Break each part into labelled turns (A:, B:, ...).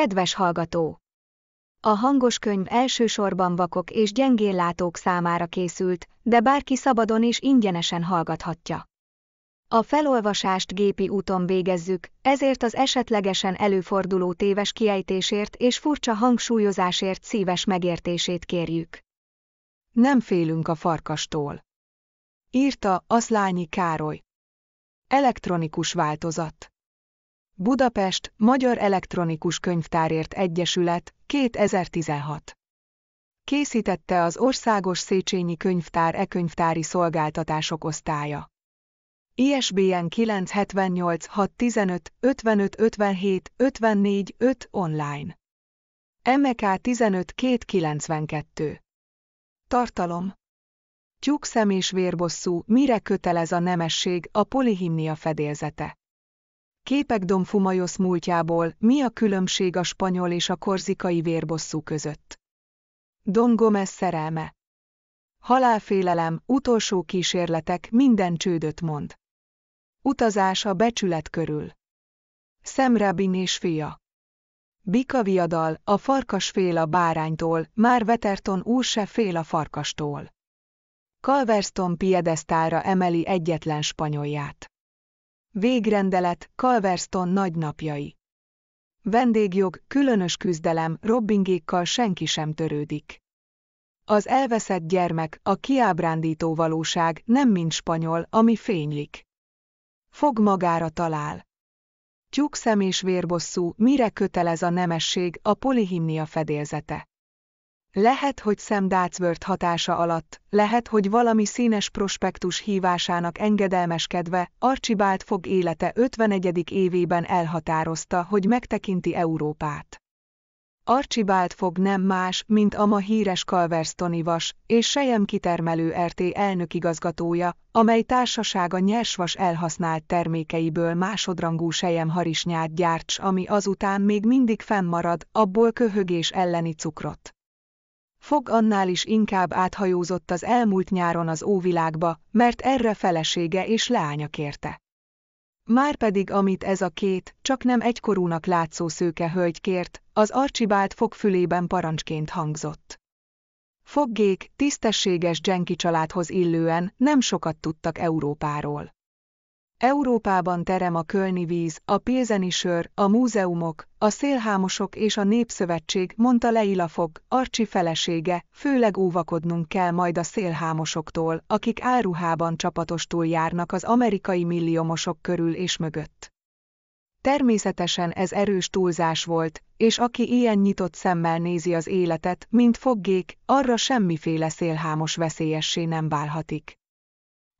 A: Kedves hallgató! A hangos könyv elsősorban vakok és gyengéllátók számára készült, de bárki szabadon és ingyenesen hallgathatja. A felolvasást gépi úton végezzük, ezért az esetlegesen előforduló téves kiejtésért és furcsa hangsúlyozásért szíves megértését kérjük. Nem félünk a farkastól. Írta Aszlányi Károly. Elektronikus változat. Budapest, Magyar Elektronikus Könyvtárért Egyesület, 2016. Készítette az Országos Széchenyi Könyvtár e-könyvtári szolgáltatások osztálya. ISBN 978 615 55 57 54 5 online. MK 15 292. Tartalom Tyúk szem és vérbosszú, mire kötelez a nemesség, a polihimnia fedélzete. Képek Dom Fumajosz múltjából, mi a különbség a spanyol és a korzikai vérbosszú között? Don Gomez szerelme. Halálfélelem, utolsó kísérletek, minden csődöt mond. Utazás a becsület körül. Szemrabin és fia. Bika viadal, a farkas fél a báránytól, már Veterton úr se fél a farkastól. Calverston piedesztára emeli egyetlen spanyolját. Végrendelet, Calverston nagynapjai. Vendégjog, különös küzdelem, Robbingékkal senki sem törődik. Az elveszett gyermek, a kiábrándító valóság nem mint spanyol, ami fénylik. Fog magára talál. Tyúkszem és vérbosszú, mire kötelez a nemesség, a polihimnia fedélzete. Lehet, hogy Sam Dácvört hatása alatt, lehet, hogy valami színes prospektus hívásának engedelmeskedve, Archibald fog élete 51. évében elhatározta, hogy megtekinti Európát. Archibald fog nem más, mint a ma híres Calverstoni vas és sejem kitermelő RT elnökigazgatója, amely társasága nyersvas elhasznált termékeiből másodrangú sejem harisnyát gyárts, ami azután még mindig fennmarad, abból köhögés elleni cukrot. Fog annál is inkább áthajózott az elmúlt nyáron az óvilágba, mert erre felesége és leánya kérte. Márpedig amit ez a két, csak nem egykorúnak látszó szőke hölgy kért, az Archibald fülében parancsként hangzott. Foggék, tisztességes Jenki családhoz illően nem sokat tudtak Európáról. Európában terem a kölni víz, a pilzeni sör, a múzeumok, a szélhámosok és a népszövetség, mondta Leila Fog, Arcsi felesége, főleg óvakodnunk kell majd a szélhámosoktól, akik áruhában csapatostól járnak az amerikai milliómosok körül és mögött. Természetesen ez erős túlzás volt, és aki ilyen nyitott szemmel nézi az életet, mint foggék, arra semmiféle szélhámos veszélyessé nem válhatik.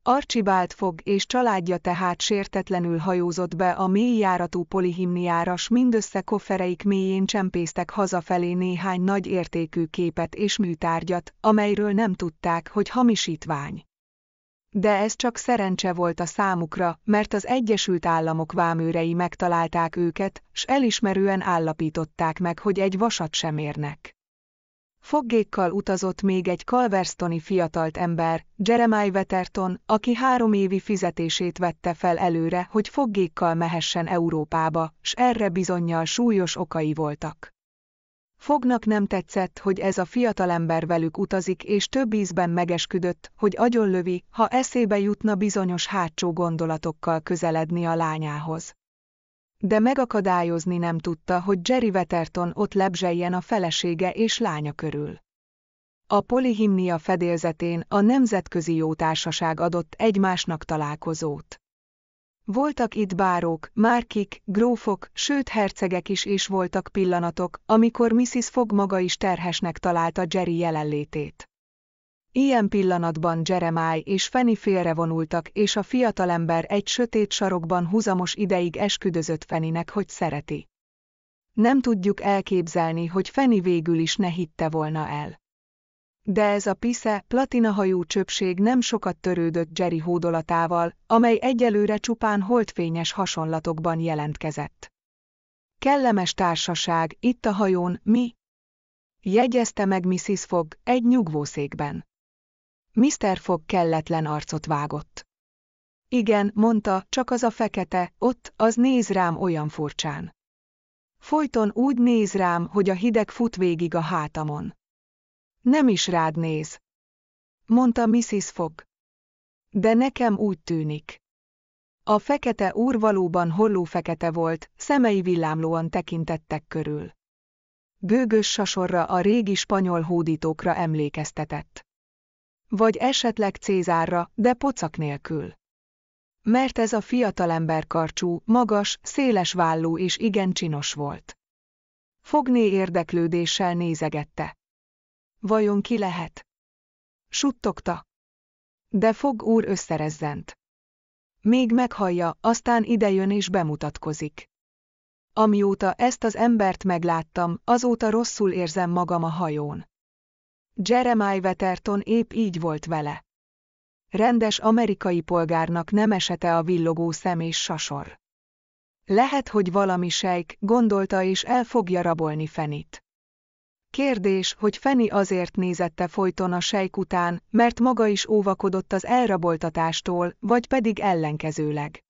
A: Archibald fog és családja tehát sértetlenül hajózott be a mélyjáratú polihimniára s mindössze koffereik mélyén csempésztek hazafelé néhány nagy értékű képet és műtárgyat, amelyről nem tudták, hogy hamisítvány. De ez csak szerencse volt a számukra, mert az Egyesült Államok vámőrei megtalálták őket, s elismerően állapították meg, hogy egy vasat sem érnek. Foggékkal utazott még egy kalverstoni fiatalt ember, Jeremiah Wetterton, aki három évi fizetését vette fel előre, hogy foggékkal mehessen Európába, s erre bizonyal súlyos okai voltak. Fognak nem tetszett, hogy ez a fiatalember velük utazik, és több ízben megesküdött, hogy agyonlövi, ha eszébe jutna bizonyos hátsó gondolatokkal közeledni a lányához de megakadályozni nem tudta, hogy Jerry Veterton ott lebzseljen a felesége és lánya körül. A polihimnia fedélzetén a Nemzetközi Jótársaság adott egymásnak találkozót. Voltak itt bárók, márkik, grófok, sőt hercegek is és voltak pillanatok, amikor Mrs. Fog maga is terhesnek találta Jerry jelenlétét. Ilyen pillanatban Jeremiah és félre vonultak, és a fiatalember egy sötét sarokban húzamos ideig esküdözött Feninek, hogy szereti. Nem tudjuk elképzelni, hogy Feni végül is ne hitte volna el. De ez a pisze, platinahajú csöpség nem sokat törődött Jerry hódolatával, amely egyelőre csupán holdfényes hasonlatokban jelentkezett. Kellemes társaság, itt a hajón, mi? Jegyezte meg Mrs. Fogg egy nyugvószékben. Mr. Fogg kelletlen arcot vágott. Igen, mondta, csak az a fekete, ott, az néz rám olyan furcsán. Folyton úgy néz rám, hogy a hideg fut végig a hátamon. Nem is rád néz. Mondta Mrs. Fogg. De nekem úgy tűnik. A fekete úr valóban holló fekete volt, szemei villámlóan tekintettek körül. Bőgös sasorra a régi spanyol hódítókra emlékeztetett vagy esetleg Cézárra, de pocak nélkül. Mert ez a fiatalember karcsú, magas, széles vállú és igen csinos volt. Fogné érdeklődéssel nézegette. Vajon ki lehet? Suttogta. De fog úr összerezzent. Még meghallja, aztán idejön és bemutatkozik. Amióta ezt az embert megláttam, azóta rosszul érzem magam a hajón. Jeremiah Veterton épp így volt vele. Rendes amerikai polgárnak nem esete a villogó szem és sasor. Lehet, hogy valami sejk, gondolta és el fogja rabolni Fenit. Kérdés, hogy Feni azért nézette folyton a sejk után, mert maga is óvakodott az elraboltatástól, vagy pedig ellenkezőleg.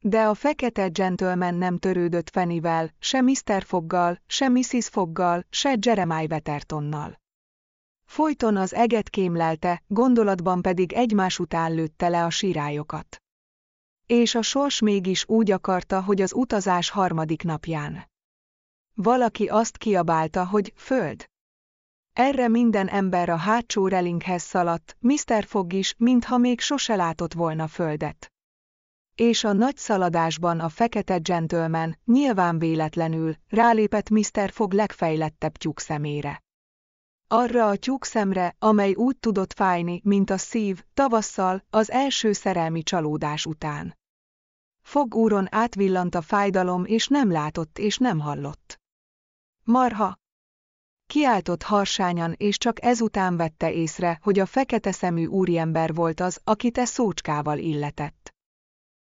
A: De a fekete gentleman nem törődött Fenivel, se Mr. Foggal, se Mrs. Foggal, se Jeremiah Vetertonnal. Folyton az eget kémlelte, gondolatban pedig egymás után lőtte le a sirályokat. És a sors mégis úgy akarta, hogy az utazás harmadik napján. Valaki azt kiabálta, hogy föld. Erre minden ember a hátsó relinghez szaladt, Mr. Fogg is, mintha még sose látott volna földet. És a nagy szaladásban a fekete gentleman, nyilván véletlenül, rálépett Mr. Fogg legfejlettebb tyúk szemére arra a tyúkszemre, amely úgy tudott fájni, mint a szív, tavasszal, az első szerelmi csalódás után. Fogúron átvillant a fájdalom, és nem látott és nem hallott. Marha! Kiáltott harsányan, és csak ezután vette észre, hogy a fekete szemű úriember volt az, akit e szócskával illetett.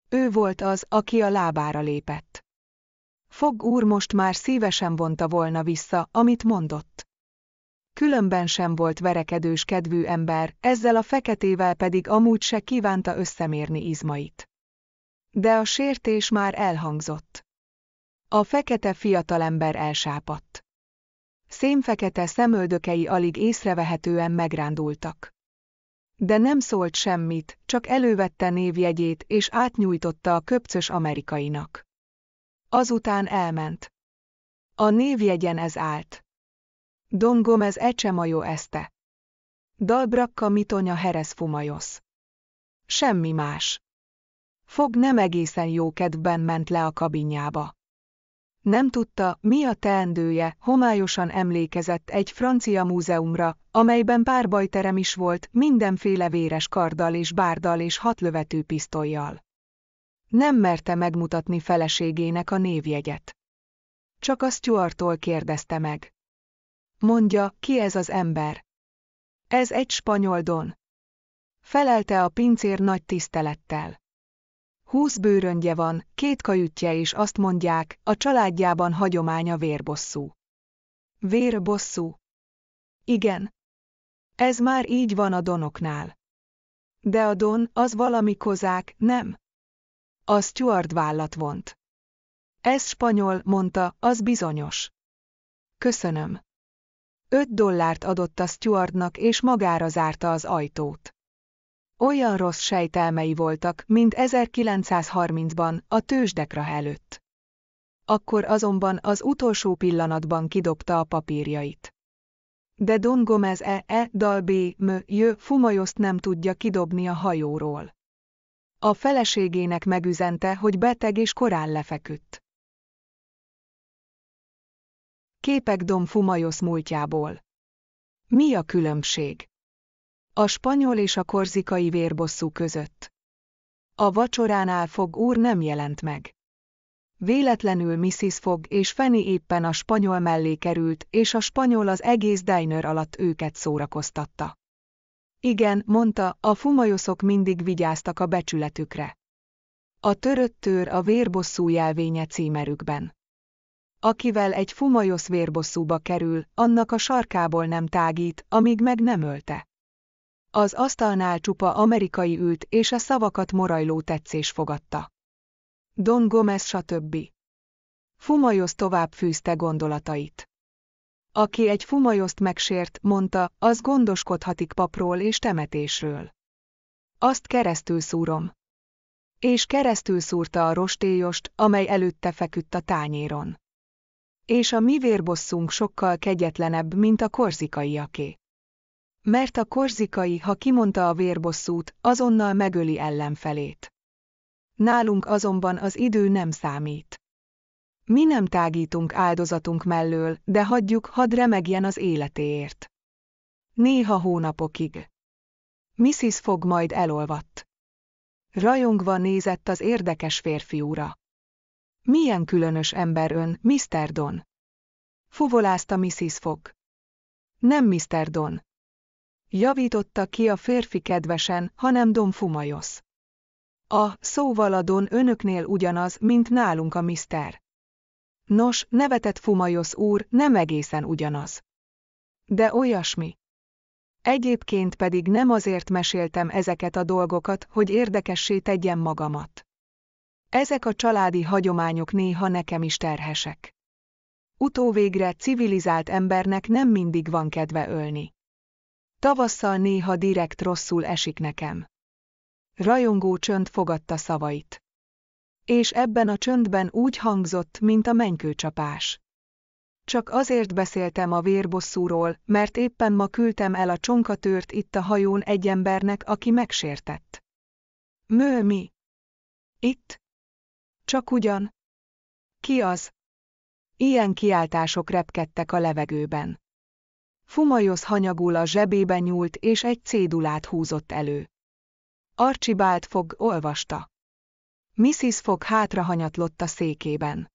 A: Ő volt az, aki a lábára lépett. Fog úr most már szívesen vonta volna vissza, amit mondott különben sem volt verekedős kedvű ember, ezzel a feketével pedig amúgy se kívánta összemérni izmait. De a sértés már elhangzott. A fekete fiatalember elsápadt. Szémfekete szemöldökei alig észrevehetően megrándultak. De nem szólt semmit, csak elővette névjegyét és átnyújtotta a köpcös amerikainak. Azután elment. A névjegyen ez állt. Don Gomez ecsemajó este. Dalbrakka mitonya herez fumajos. Semmi más. Fog nem egészen jó kedvben ment le a kabinjába. Nem tudta, mi a teendője, homályosan emlékezett egy francia múzeumra, amelyben párbajterem is volt, mindenféle véres karddal és bárdal és hatlövető pisztolyjal. Nem merte megmutatni feleségének a névjegyet. Csak a Stuartól kérdezte meg. Mondja, ki ez az ember? Ez egy spanyol don. Felelte a pincér nagy tisztelettel. Húsz bőröngye van, két kajütje és azt mondják, a családjában hagyománya vérbosszú. Vérbosszú? Igen. Ez már így van a donoknál. De a don, az valami kozák, nem? A Stuart vállat vont. Ez spanyol, mondta, az bizonyos. Köszönöm. Öt dollárt adott a stewardnak és magára zárta az ajtót. Olyan rossz sejtelmei voltak, mint 1930-ban, a tőzsdekra előtt. Akkor azonban az utolsó pillanatban kidobta a papírjait. De Don Gomez E. E. Dal B. M. J. Fumajoszt nem tudja kidobni a hajóról. A feleségének megüzente, hogy beteg és korán lefeküdt. Képek Dom Fumajosz múltjából. Mi a különbség? A spanyol és a korzikai vérbosszú között. A vacsoránál Fog úr nem jelent meg. Véletlenül Mrs. Fog és Feni éppen a spanyol mellé került, és a spanyol az egész diner alatt őket szórakoztatta. Igen, mondta, a fumajoszok mindig vigyáztak a becsületükre. A törött tőr a vérbosszú jelvénye címerükben akivel egy fumajosz vérbosszúba kerül, annak a sarkából nem tágít, amíg meg nem ölte. Az asztalnál csupa amerikai ült, és a szavakat morajló tetszés fogadta. Don Gomez stb. Fumajosz tovább fűzte gondolatait. Aki egy fumajost megsért, mondta, az gondoskodhatik papról és temetésről. Azt keresztül szúrom. És keresztül szúrta a rostélyost, amely előtte feküdt a tányéron és a mi vérbosszunk sokkal kegyetlenebb, mint a korzikaiaké. Mert a korzikai, ha kimondta a vérbosszút, azonnal megöli ellenfelét. Nálunk azonban az idő nem számít. Mi nem tágítunk áldozatunk mellől, de hagyjuk, hadd remegjen az életéért. Néha hónapokig. Mrs. Fog majd elolvadt. Rajongva nézett az érdekes férfiúra. Milyen különös ember ön, Mr. Don? Fuvolázta Mrs. Fogg. Nem Mr. Don. Javította ki a férfi kedvesen, hanem Don Fumajosz. A szóval a Don önöknél ugyanaz, mint nálunk a Mr. Nos, nevetett Fumajosz úr, nem egészen ugyanaz. De olyasmi. Egyébként pedig nem azért meséltem ezeket a dolgokat, hogy érdekessé tegyem magamat. Ezek a családi hagyományok néha nekem is terhesek. Utóvégre civilizált embernek nem mindig van kedve ölni. Tavasszal néha direkt rosszul esik nekem. Rajongó csönd fogadta szavait. És ebben a csöndben úgy hangzott, mint a mennykőcsapás. Csak azért beszéltem a vérbosszúról, mert éppen ma küldtem el a csonkatört itt a hajón egy embernek, aki megsértett. Mő mi? Itt? Csak ugyan. Ki az? Ilyen kiáltások repkedtek a levegőben. Fumajosz hanyagul a zsebébe nyúlt és egy cédulát húzott elő. Archibald Fog olvasta. Mrs. Fog hátrahanyatlott a székében.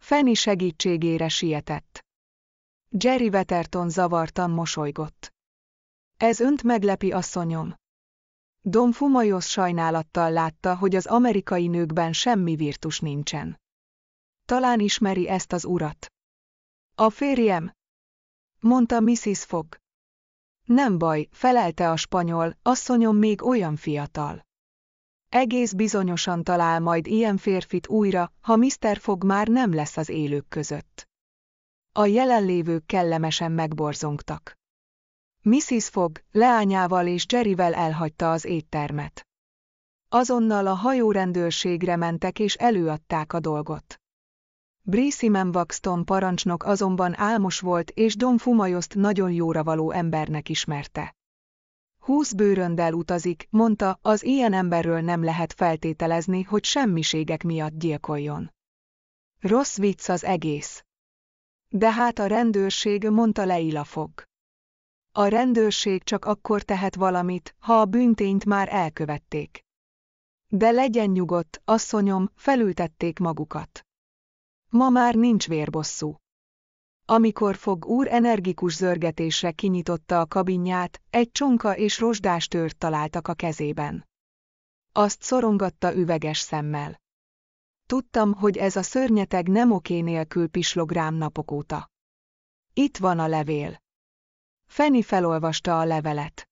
A: Feni segítségére sietett. Jerry Veterton zavartan mosolygott. Ez önt meglepi asszonyom. Don Fumajos sajnálattal látta, hogy az amerikai nőkben semmi virtus nincsen. Talán ismeri ezt az urat. A férjem, mondta Mrs. Fogg. Nem baj, felelte a spanyol, asszonyom még olyan fiatal. Egész bizonyosan talál majd ilyen férfit újra, ha Mr. Fogg már nem lesz az élők között. A jelenlévők kellemesen megborzongtak. Mrs. Fogg leányával és Jerryvel elhagyta az éttermet. Azonnal a hajórendőrségre mentek és előadták a dolgot. Brisimen Waxton parancsnok azonban álmos volt és Don Fumajoszt nagyon jóra való embernek ismerte. Húsz bőröndel utazik, mondta, az ilyen emberről nem lehet feltételezni, hogy semmiségek miatt gyilkoljon. Rossz vicc az egész. De hát a rendőrség mondta Leila Fogg. A rendőrség csak akkor tehet valamit, ha a büntényt már elkövették. De legyen nyugodt, asszonyom, felültették magukat. Ma már nincs vérbosszú. Amikor Fog úr energikus zörgetésre kinyitotta a kabinját, egy csonka és rozsdás tört találtak a kezében. Azt szorongatta üveges szemmel. Tudtam, hogy ez a szörnyeteg nem oké nélkül pislog rám napok óta. Itt van a levél. Feni felolvasta a levelet.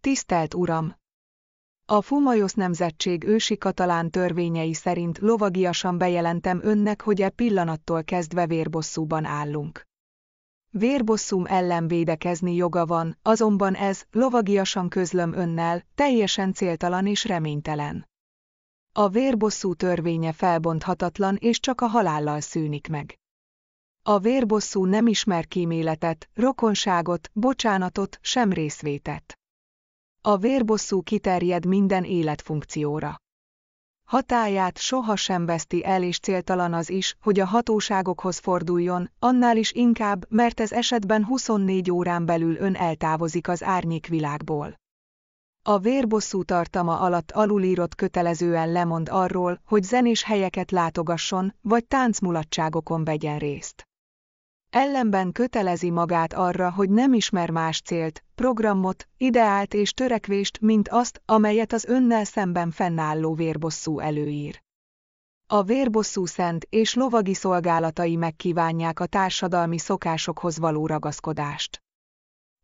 A: Tisztelt Uram! A Fumajosz nemzetség ősi katalán törvényei szerint lovagiasan bejelentem önnek, hogy e pillanattól kezdve vérbosszúban állunk. Vérbosszum ellen védekezni joga van, azonban ez, lovagiasan közlöm önnel, teljesen céltalan és reménytelen. A vérbosszú törvénye felbonthatatlan és csak a halállal szűnik meg. A vérbosszú nem ismer kíméletet, rokonságot, bocsánatot, sem részvétet. A vérbosszú kiterjed minden életfunkcióra. Hatáját soha sem veszti el és céltalan az is, hogy a hatóságokhoz forduljon, annál is inkább, mert ez esetben 24 órán belül ön eltávozik az árnyék világból. A vérbosszú tartama alatt alulírott kötelezően lemond arról, hogy zenés helyeket látogasson, vagy táncmulatságokon vegyen részt ellenben kötelezi magát arra, hogy nem ismer más célt, programot, ideált és törekvést, mint azt, amelyet az önnel szemben fennálló vérbosszú előír. A vérbosszú szent és lovagi szolgálatai megkívánják a társadalmi szokásokhoz való ragaszkodást.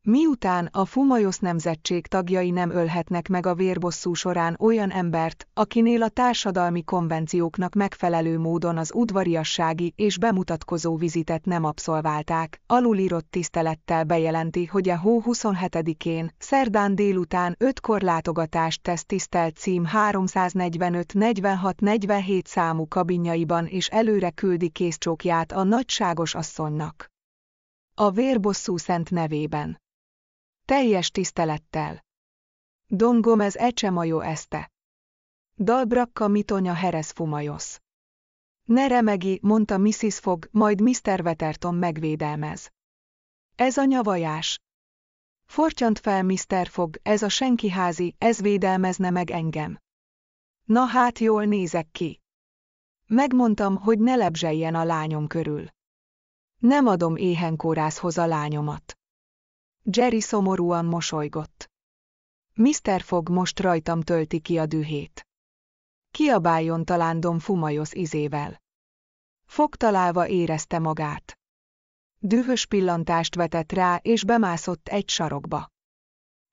A: Miután a Fumajosz nemzetség tagjai nem ölhetnek meg a vérbosszú során olyan embert, akinél a társadalmi konvencióknak megfelelő módon az udvariassági és bemutatkozó vizitet nem abszolválták, alulírott tisztelettel bejelenti, hogy a hó 27-én, szerdán délután 5-kor tesz tisztelt cím 345-46-47 számú kabinjaiban és előre küldi készcsókját a nagyságos asszonynak. A vérbosszú szent nevében. Teljes tisztelettel. Don Gomez ecsemajó este. Dalbrakka mitonya heres fumajosz. Ne remegi, mondta Mrs. Fogg, majd Mr. Veterton megvédelmez. Ez a nyavajás. Fortyant fel Mr. Fogg, ez a házi, ez védelmezne meg engem. Na hát jól nézek ki. Megmondtam, hogy ne lebzseljen a lányom körül. Nem adom éhenkórászhoz a lányomat. Jerry szomorúan mosolygott. Mr. Fog most rajtam tölti ki a dühét. Kiabáljon talán Dom Fumajosz izével. Fogtalálva érezte magát. Dühös pillantást vetett rá, és bemászott egy sarokba.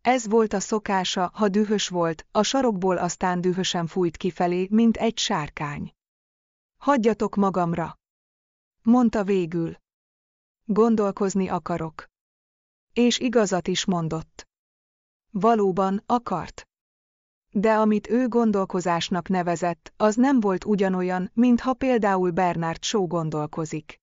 A: Ez volt a szokása, ha dühös volt, a sarokból aztán dühösen fújt kifelé, mint egy sárkány. Hagyjatok magamra! Mondta végül. Gondolkozni akarok. És igazat is mondott. Valóban akart. De amit ő gondolkozásnak nevezett, az nem volt ugyanolyan, mintha például Bernard Shaw gondolkozik.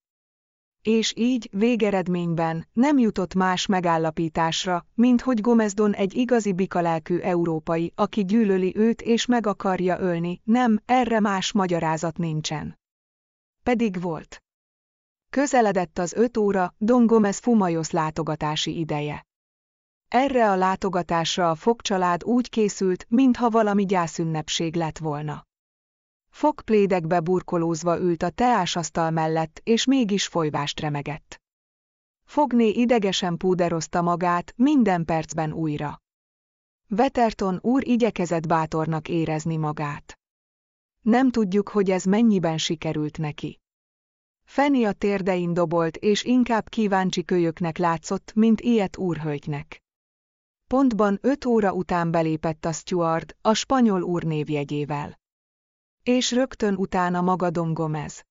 A: És így, végeredményben, nem jutott más megállapításra, mint hogy Gomezdon egy igazi bikalelkű európai, aki gyűlöli őt és meg akarja ölni, nem, erre más magyarázat nincsen. Pedig volt. Közeledett az öt óra Don Gomez Fumajosz látogatási ideje. Erre a látogatásra a fogcsalád úgy készült, mintha valami gyászünnepség lett volna. Fogplédekbe burkolózva ült a teásasztal mellett, és mégis folyvást remegett. Fogné idegesen púderozta magát, minden percben újra. Veterton úr igyekezett bátornak érezni magát. Nem tudjuk, hogy ez mennyiben sikerült neki. Feni a térdein dobolt, és inkább kíváncsi kölyöknek látszott, mint ilyet úrhölgynek. Pontban öt óra után belépett a Stuart, a spanyol úr névjegyével. És rögtön utána maga Gomez.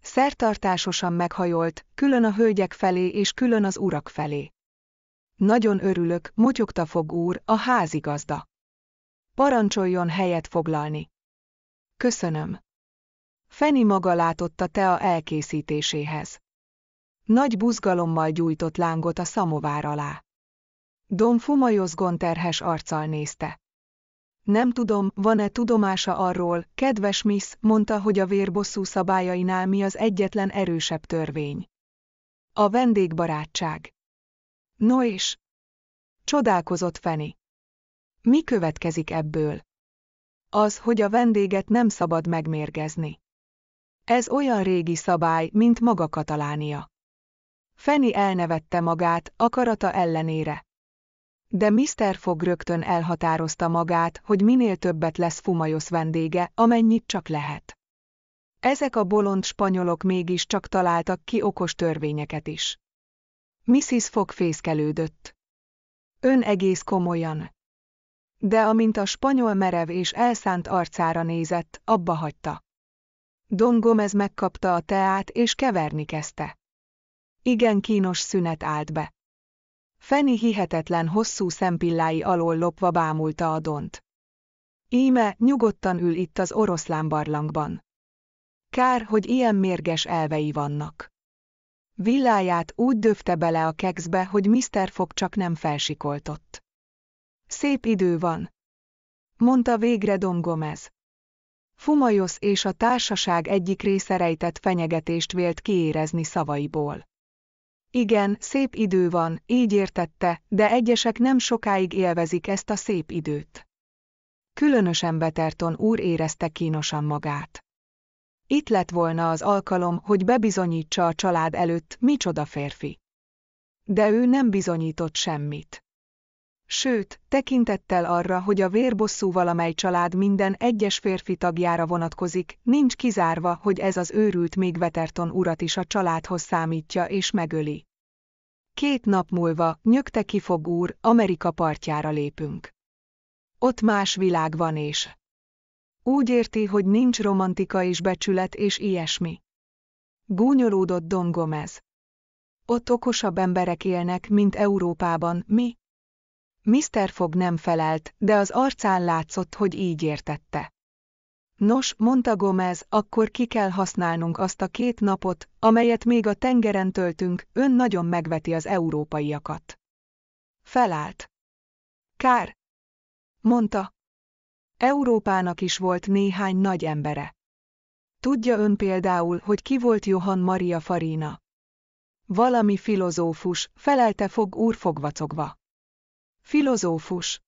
A: Szertartásosan meghajolt, külön a hölgyek felé és külön az urak felé. Nagyon örülök, motyogta fog úr, a házigazda. Parancsoljon helyet foglalni. Köszönöm. Feni maga látott a tea elkészítéséhez. Nagy buzgalommal gyújtott lángot a szamovár alá. Don Fumajos terhes arccal nézte. Nem tudom, van-e tudomása arról, kedves Miss, mondta, hogy a vérbosszú szabályainál mi az egyetlen erősebb törvény. A vendégbarátság. No és? Csodálkozott Feni. Mi következik ebből? Az, hogy a vendéget nem szabad megmérgezni. Ez olyan régi szabály, mint maga Katalánia. Feni elnevette magát, akarata ellenére. De Mr. Fog rögtön elhatározta magát, hogy minél többet lesz Fumajosz vendége, amennyit csak lehet. Ezek a bolond spanyolok csak találtak ki okos törvényeket is. Mrs. fog fészkelődött. Ön egész komolyan. De amint a spanyol merev és elszánt arcára nézett, abba hagyta. Don Gomez megkapta a teát és keverni kezdte. Igen kínos szünet állt be. Feni hihetetlen hosszú szempillái alól lopva bámulta a Dont. Íme nyugodtan ül itt az oroszlán barlangban. Kár, hogy ilyen mérges elvei vannak. Villáját úgy döfte bele a kekszbe, hogy Mr. Fog csak nem felsikoltott. Szép idő van. Mondta végre Don Gomez. Fumajosz és a társaság egyik része rejtett fenyegetést vélt kiérezni szavaiból. Igen, szép idő van, így értette, de egyesek nem sokáig élvezik ezt a szép időt. Különösen Beterton úr érezte kínosan magát. Itt lett volna az alkalom, hogy bebizonyítsa a család előtt, micsoda férfi. De ő nem bizonyított semmit. Sőt, tekintettel arra, hogy a vérbosszú valamely család minden egyes férfi tagjára vonatkozik, nincs kizárva, hogy ez az őrült még Veterton urat is a családhoz számítja és megöli. Két nap múlva, nyögte kifog úr, Amerika partjára lépünk. Ott más világ van és. Úgy érti, hogy nincs romantika és becsület és ilyesmi. Gúnyolódott Don Gomez. Ott okosabb emberek élnek, mint Európában, mi, Mr. Fogg nem felelt, de az arcán látszott, hogy így értette. Nos, mondta Gomez, akkor ki kell használnunk azt a két napot, amelyet még a tengeren töltünk, ön nagyon megveti az európaiakat. Felállt. Kár. Mondta. Európának is volt néhány nagy embere. Tudja ön például, hogy ki volt Johann Maria Farina? Valami filozófus, felelte fog úr fogvacogva. Filozófus.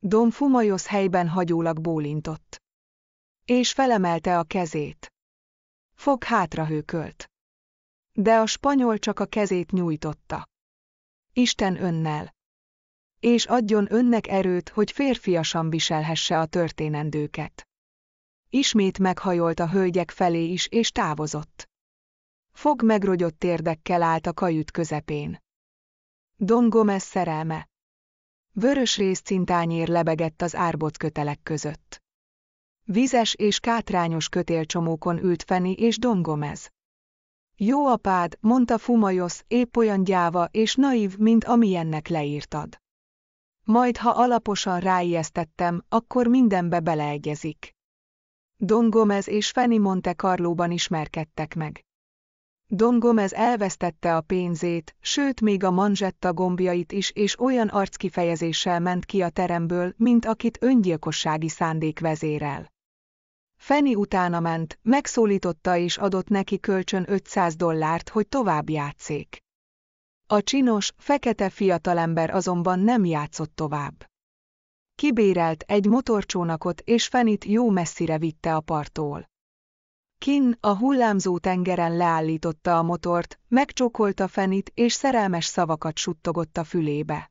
A: Dom Fumajosz helyben hagyólag bólintott. És felemelte a kezét. Fog hátrahőkölt. De a spanyol csak a kezét nyújtotta. Isten önnel. És adjon önnek erőt, hogy férfiasan viselhesse a történendőket. Ismét meghajolt a hölgyek felé is, és távozott. Fog megrogyott térdekkel állt a kajüt közepén. Don Gomez szerelme. Vörös részcintányér lebegett az árboc kötelek között. Vizes és kátrányos kötélcsomókon ült Feni és Dongomez. Jó apád, mondta Fumajosz, épp olyan gyáva és naív, mint amilyennek leírtad. Majd ha alaposan ráijesztettem, akkor mindenbe beleegyezik. Don Gomez és Feni Monte Carlóban ismerkedtek meg. Don Gomez elvesztette a pénzét, sőt még a manzsetta gombjait is és olyan arckifejezéssel ment ki a teremből, mint akit öngyilkossági szándék vezérel. Feni utána ment, megszólította és adott neki kölcsön 500 dollárt, hogy tovább játszék. A csinos, fekete fiatalember azonban nem játszott tovább. Kibérelt egy motorcsónakot és Fenit jó messzire vitte a partól. Kin a hullámzó tengeren leállította a motort, megcsókolta Fenit és szerelmes szavakat suttogott a fülébe.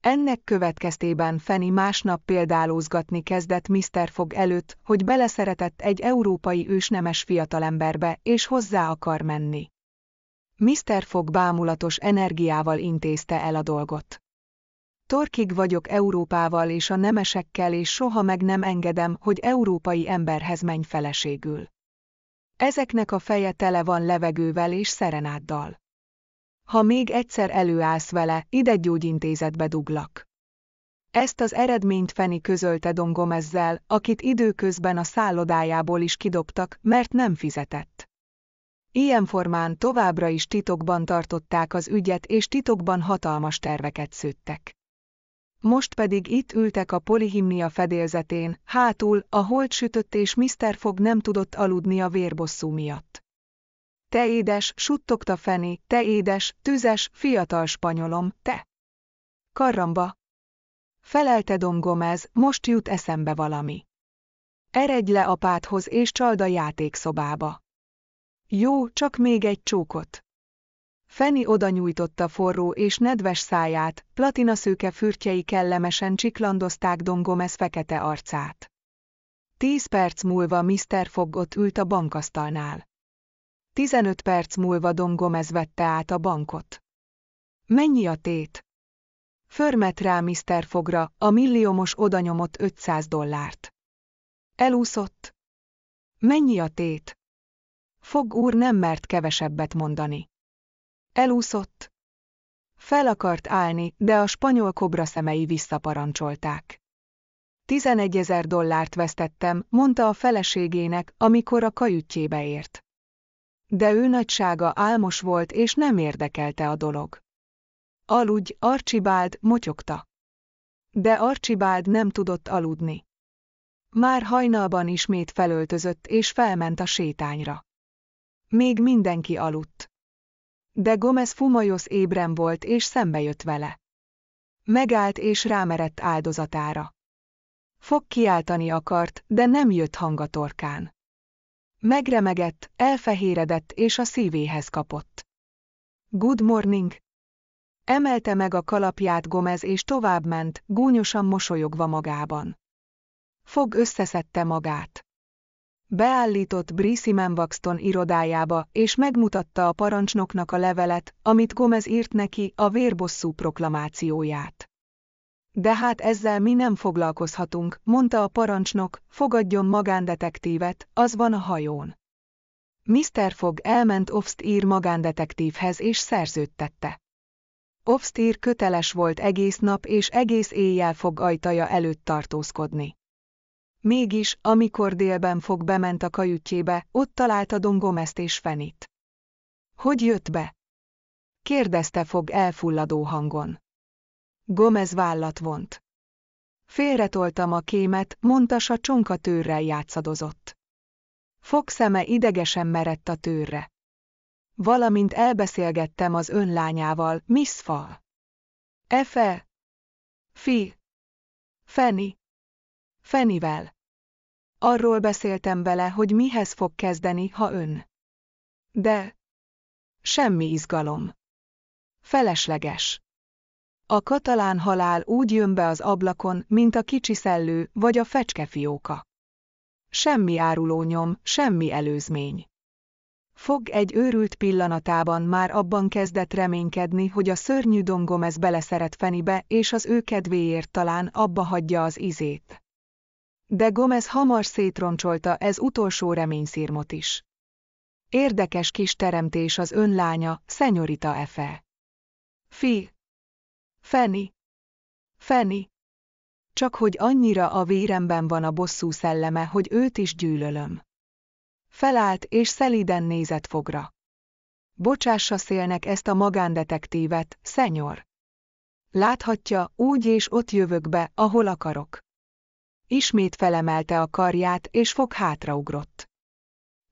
A: Ennek következtében Feni másnap példálózgatni kezdett Mr. Fog előtt, hogy beleszeretett egy európai ősnemes fiatalemberbe és hozzá akar menni. Mr. Fog bámulatos energiával intézte el a dolgot. Torkig vagyok Európával és a nemesekkel, és soha meg nem engedem, hogy európai emberhez menj feleségül. Ezeknek a feje tele van levegővel és szerenáddal. Ha még egyszer előállsz vele, ide gyógyintézetbe duglak. Ezt az eredményt Feni közölte Don akit időközben a szállodájából is kidobtak, mert nem fizetett. Ilyen formán továbbra is titokban tartották az ügyet és titokban hatalmas terveket szőttek most pedig itt ültek a polihimnia fedélzetén, hátul, a hold sütött és Mr. fog nem tudott aludni a vérbosszú miatt. Te édes, suttogta Feni, te édes, tüzes, fiatal spanyolom, te! Karramba! Felelte Dom Gomez, most jut eszembe valami. Eredj le apádhoz és csalda játékszobába. Jó, csak még egy csókot. Feni oda nyújtotta forró és nedves száját, platinaszőke fürtjei kellemesen csiklandozták Dongomez fekete arcát. Tíz perc múlva Mr. Fogg ott ült a bankasztalnál. Tizenöt perc múlva Dongomez vette át a bankot. Mennyi a tét? Förmet rá Mr. Fogra, a milliómos odanyomott 500 dollárt. Elúszott. Mennyi a tét? Fog úr nem mert kevesebbet mondani. Elúszott. Fel akart állni, de a spanyol kobra szemei visszaparancsolták. 11 ezer dollárt vesztettem, mondta a feleségének, amikor a kajütjébe ért. De ő nagysága álmos volt és nem érdekelte a dolog. Aludj, Archibald, motyogta. De Archibald nem tudott aludni. Már hajnalban ismét felöltözött és felment a sétányra. Még mindenki aludt. De Gomez Fumajos ébren volt és szembejött vele. Megállt és rámerett áldozatára. Fog kiáltani akart, de nem jött hang a torkán. Megremegett, elfehéredett és a szívéhez kapott. Good morning! Emelte meg a kalapját Gomez és továbbment, gúnyosan mosolyogva magában. Fog összeszedte magát. Beállított Brissi Buxton irodájába, és megmutatta a parancsnoknak a levelet, amit Gomez írt neki, a vérbosszú proklamációját. De hát ezzel mi nem foglalkozhatunk, mondta a parancsnok, fogadjon magándetektívet, az van a hajón. Mr. Fogg elment Ofstír magándetektívhez és szerződtette. Ofstír köteles volt egész nap és egész éjjel fog ajtaja előtt tartózkodni. Mégis, amikor délben fog bement a kajütjébe, ott találta Dongomest és Fenit. Hogy jött be? Kérdezte fog elfulladó hangon. Gomez vállat vont. Félretoltam a kémet, mondta a csonka tőrrel játszadozott. Fog szeme idegesen merett a tőrre. Valamint elbeszélgettem az önlányával, Miss Fal. Efe. Fi. Feni. Fenivel. Arról beszéltem vele, hogy mihez fog kezdeni, ha ön. De... Semmi izgalom. Felesleges. A katalán halál úgy jön be az ablakon, mint a kicsi szellő vagy a fecskefióka. Semmi árulónyom, semmi előzmény. Fog egy őrült pillanatában már abban kezdett reménykedni, hogy a szörnyű dongom ez beleszeret Fenibe, és az ő kedvéért talán abba hagyja az izét. De Gomez hamar szétroncsolta ez utolsó reményszírmot is. Érdekes kis teremtés az önlánya, Szenyorita Efe. Fi. Feni. Feni. Csak hogy annyira a véremben van a bosszú szelleme, hogy őt is gyűlölöm. Felállt és szeliden nézett fogra. Bocsássa szélnek ezt a magándetektívet, szenyor. Láthatja, úgy és ott jövök be, ahol akarok. Ismét felemelte a karját, és fog hátraugrott.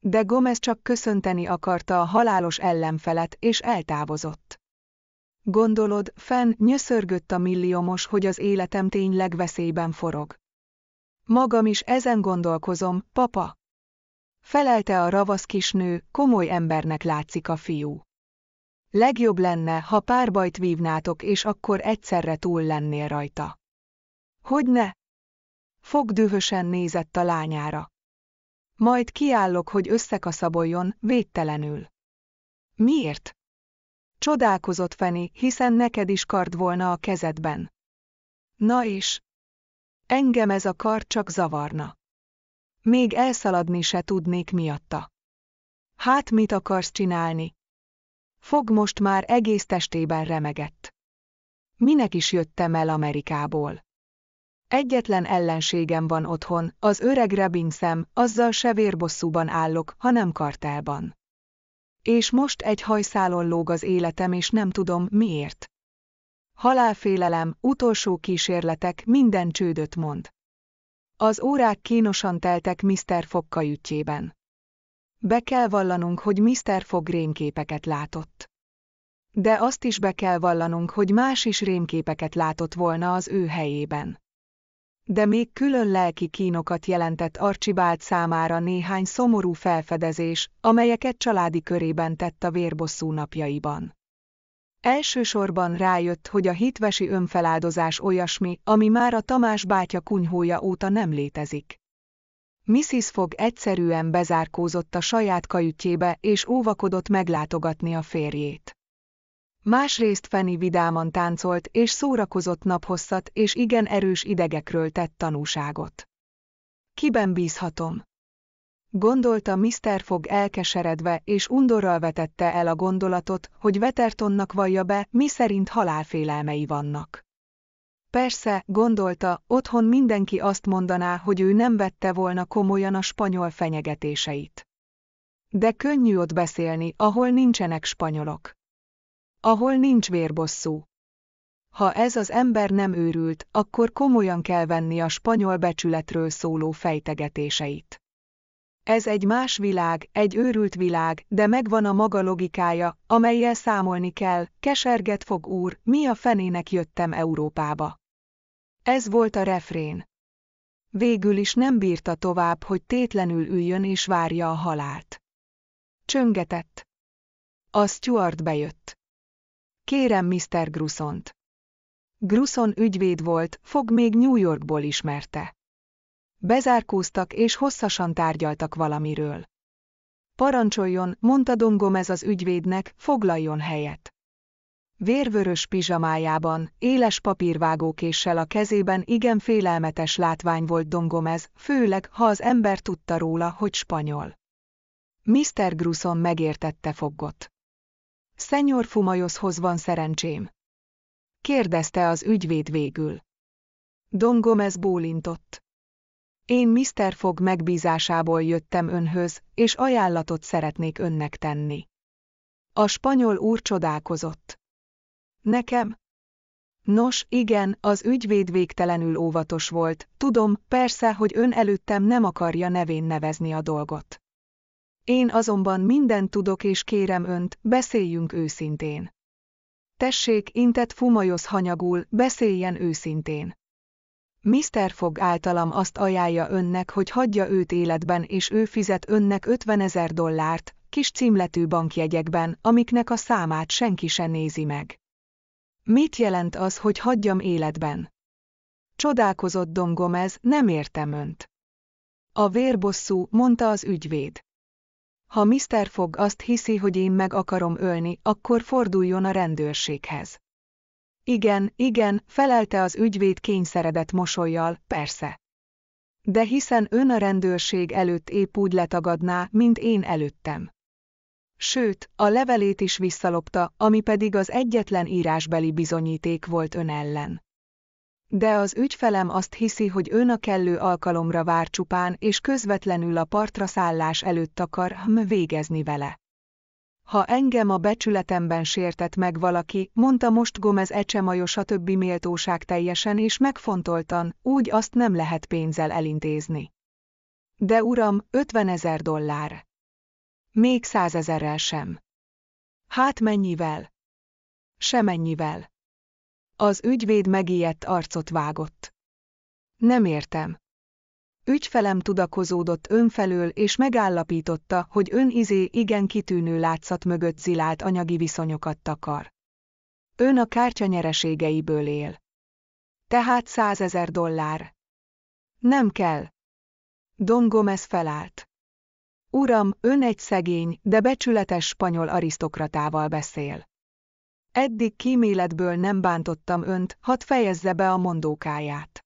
A: De Gomez csak köszönteni akarta a halálos ellenfelet, és eltávozott. Gondolod, fenn nyöszörgött a milliómos, hogy az életem tényleg veszélyben forog. Magam is ezen gondolkozom, papa. Felelte a ravasz kisnő, komoly embernek látszik a fiú. Legjobb lenne, ha párbajt vívnátok, és akkor egyszerre túl lennél rajta. ne? Fog dühösen nézett a lányára. Majd kiállok, hogy összekaszaboljon, védtelenül. Miért? Csodálkozott Feni, hiszen neked is kard volna a kezedben. Na és? Engem ez a kard csak zavarna. Még elszaladni se tudnék miatta. Hát mit akarsz csinálni? Fog most már egész testében remegett. Minek is jöttem el Amerikából? Egyetlen ellenségem van otthon, az öreg Rebinszem, azzal se vérbosszúban állok, hanem kartában. És most egy hajszálon lóg az életem, és nem tudom, miért. Halálfélelem, utolsó kísérletek, minden csődöt mond. Az órák kínosan teltek Mr. Fogg kajütjében. Be kell vallanunk, hogy Mr. Fogg rémképeket látott. De azt is be kell vallanunk, hogy más is rémképeket látott volna az ő helyében de még külön lelki kínokat jelentett Archibald számára néhány szomorú felfedezés, amelyeket családi körében tett a vérbosszú napjaiban. Elsősorban rájött, hogy a hitvesi önfeláldozás olyasmi, ami már a Tamás bátya kunyhója óta nem létezik. Mrs. Fog egyszerűen bezárkózott a saját kajütjébe és óvakodott meglátogatni a férjét. Másrészt feni vidáman táncolt és szórakozott naphosszat és igen erős idegekről tett tanúságot. Kiben bízhatom? Gondolta Mr. Fogg elkeseredve és undorral vetette el a gondolatot, hogy Vetertonnak vallja be, mi szerint halálfélelmei vannak. Persze, gondolta, otthon mindenki azt mondaná, hogy ő nem vette volna komolyan a spanyol fenyegetéseit. De könnyű ott beszélni, ahol nincsenek spanyolok ahol nincs vérbosszú. Ha ez az ember nem őrült, akkor komolyan kell venni a spanyol becsületről szóló fejtegetéseit. Ez egy más világ, egy őrült világ, de megvan a maga logikája, amelyel számolni kell, keserget fog úr, mi a fenének jöttem Európába. Ez volt a refrén. Végül is nem bírta tovább, hogy tétlenül üljön és várja a halált. Csöngetett. A Stuart bejött. Kérem Mr. Grusont. Gruson ügyvéd volt, fog még New Yorkból ismerte. Bezárkóztak és hosszasan tárgyaltak valamiről. Parancsoljon, mondta dongom ez az ügyvédnek, foglaljon helyet. Vérvörös pizsamájában, éles papírvágókéssel a kezében igen félelmetes látvány volt Dongomez, főleg, ha az ember tudta róla, hogy spanyol. Mr. Gruson megértette foggot. Szenyor Fumajoszhoz van szerencsém? Kérdezte az ügyvéd végül. Don Gomez bólintott. Én Mr. Fog megbízásából jöttem önhöz, és ajánlatot szeretnék önnek tenni. A spanyol úr csodálkozott. Nekem? Nos, igen, az ügyvéd végtelenül óvatos volt, tudom, persze, hogy ön előttem nem akarja nevén nevezni a dolgot. Én azonban mindent tudok és kérem önt, beszéljünk őszintén. Tessék, intett Fumajosz hanyagul, beszéljen őszintén. Mr. Fogg általam azt ajánlja önnek, hogy hagyja őt életben, és ő fizet önnek 50 ezer dollárt, kis címletű bankjegyekben, amiknek a számát senki se nézi meg. Mit jelent az, hogy hagyjam életben? Csodálkozott Dom Gomez, nem értem önt. A vérbosszú, mondta az ügyvéd. Ha Mr. Fogg azt hiszi, hogy én meg akarom ölni, akkor forduljon a rendőrséghez. Igen, igen, felelte az ügyvéd kényszeredett mosolyjal, persze. De hiszen ön a rendőrség előtt épp úgy letagadná, mint én előttem. Sőt, a levelét is visszalopta, ami pedig az egyetlen írásbeli bizonyíték volt ön ellen de az ügyfelem azt hiszi, hogy ön a kellő alkalomra vár csupán, és közvetlenül a partra szállás előtt akar hm végezni vele. Ha engem a becsületemben sértett meg valaki, mondta most Gomez Ecsemajos a többi méltóság teljesen és megfontoltan, úgy azt nem lehet pénzzel elintézni. De uram, 50 ezer dollár. Még százezerrel sem. Hát mennyivel? Semennyivel. Az ügyvéd megijedt arcot vágott. Nem értem. Ügyfelem tudakozódott önfelől és megállapította, hogy ön izé igen kitűnő látszat mögött zilált anyagi viszonyokat takar. Ön a kártya nyereségeiből él. Tehát százezer dollár. Nem kell. Don Gomez felállt. Uram, ön egy szegény, de becsületes spanyol arisztokratával beszél. Eddig kíméletből nem bántottam önt, hadd fejezze be a mondókáját.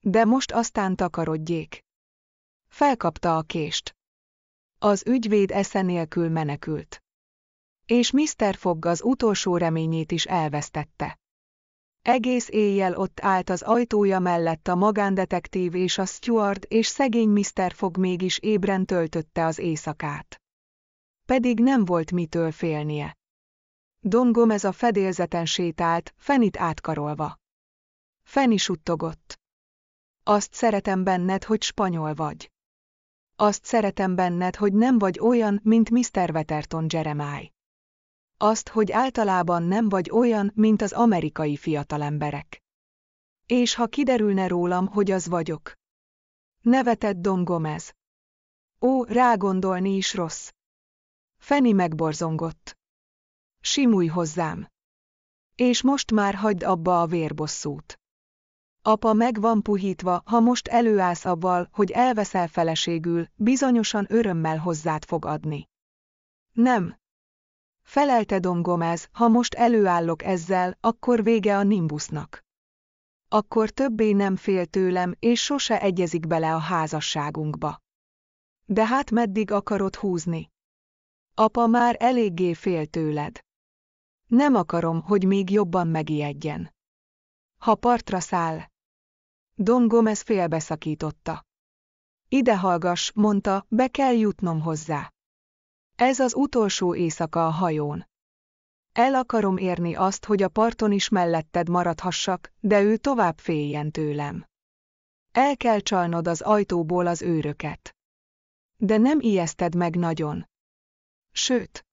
A: De most aztán takarodjék. Felkapta a kést. Az ügyvéd esze nélkül menekült. És Mr. Fogg az utolsó reményét is elvesztette. Egész éjjel ott állt az ajtója mellett a magándetektív és a steward, és szegény Mr. Fogg mégis ébren töltötte az éjszakát. Pedig nem volt mitől félnie. Don Gomez a fedélzeten sétált, Fenit átkarolva. Feni suttogott. Azt szeretem benned, hogy spanyol vagy. Azt szeretem benned, hogy nem vagy olyan, mint Mr. Wetterton Jeremiah. Azt, hogy általában nem vagy olyan, mint az amerikai fiatalemberek. És ha kiderülne rólam, hogy az vagyok. Nevetett Don Gomez. Ó, rágondolni is rossz. Feni megborzongott simulj hozzám. És most már hagyd abba a vérbosszút. Apa meg van puhítva, ha most előállsz abbal, hogy elveszel feleségül, bizonyosan örömmel hozzád fog adni. Nem. Felelte dongom Gomez, ha most előállok ezzel, akkor vége a nimbusznak. Akkor többé nem fél tőlem, és sose egyezik bele a házasságunkba. De hát meddig akarod húzni? Apa már eléggé fél tőled. Nem akarom, hogy még jobban megijedjen. Ha partra száll. Don Gomez félbeszakította. Ide hallgass, mondta, be kell jutnom hozzá. Ez az utolsó éjszaka a hajón. El akarom érni azt, hogy a parton is melletted maradhassak, de ő tovább féljen tőlem. El kell csalnod az ajtóból az őröket. De nem ijeszted meg nagyon. Sőt,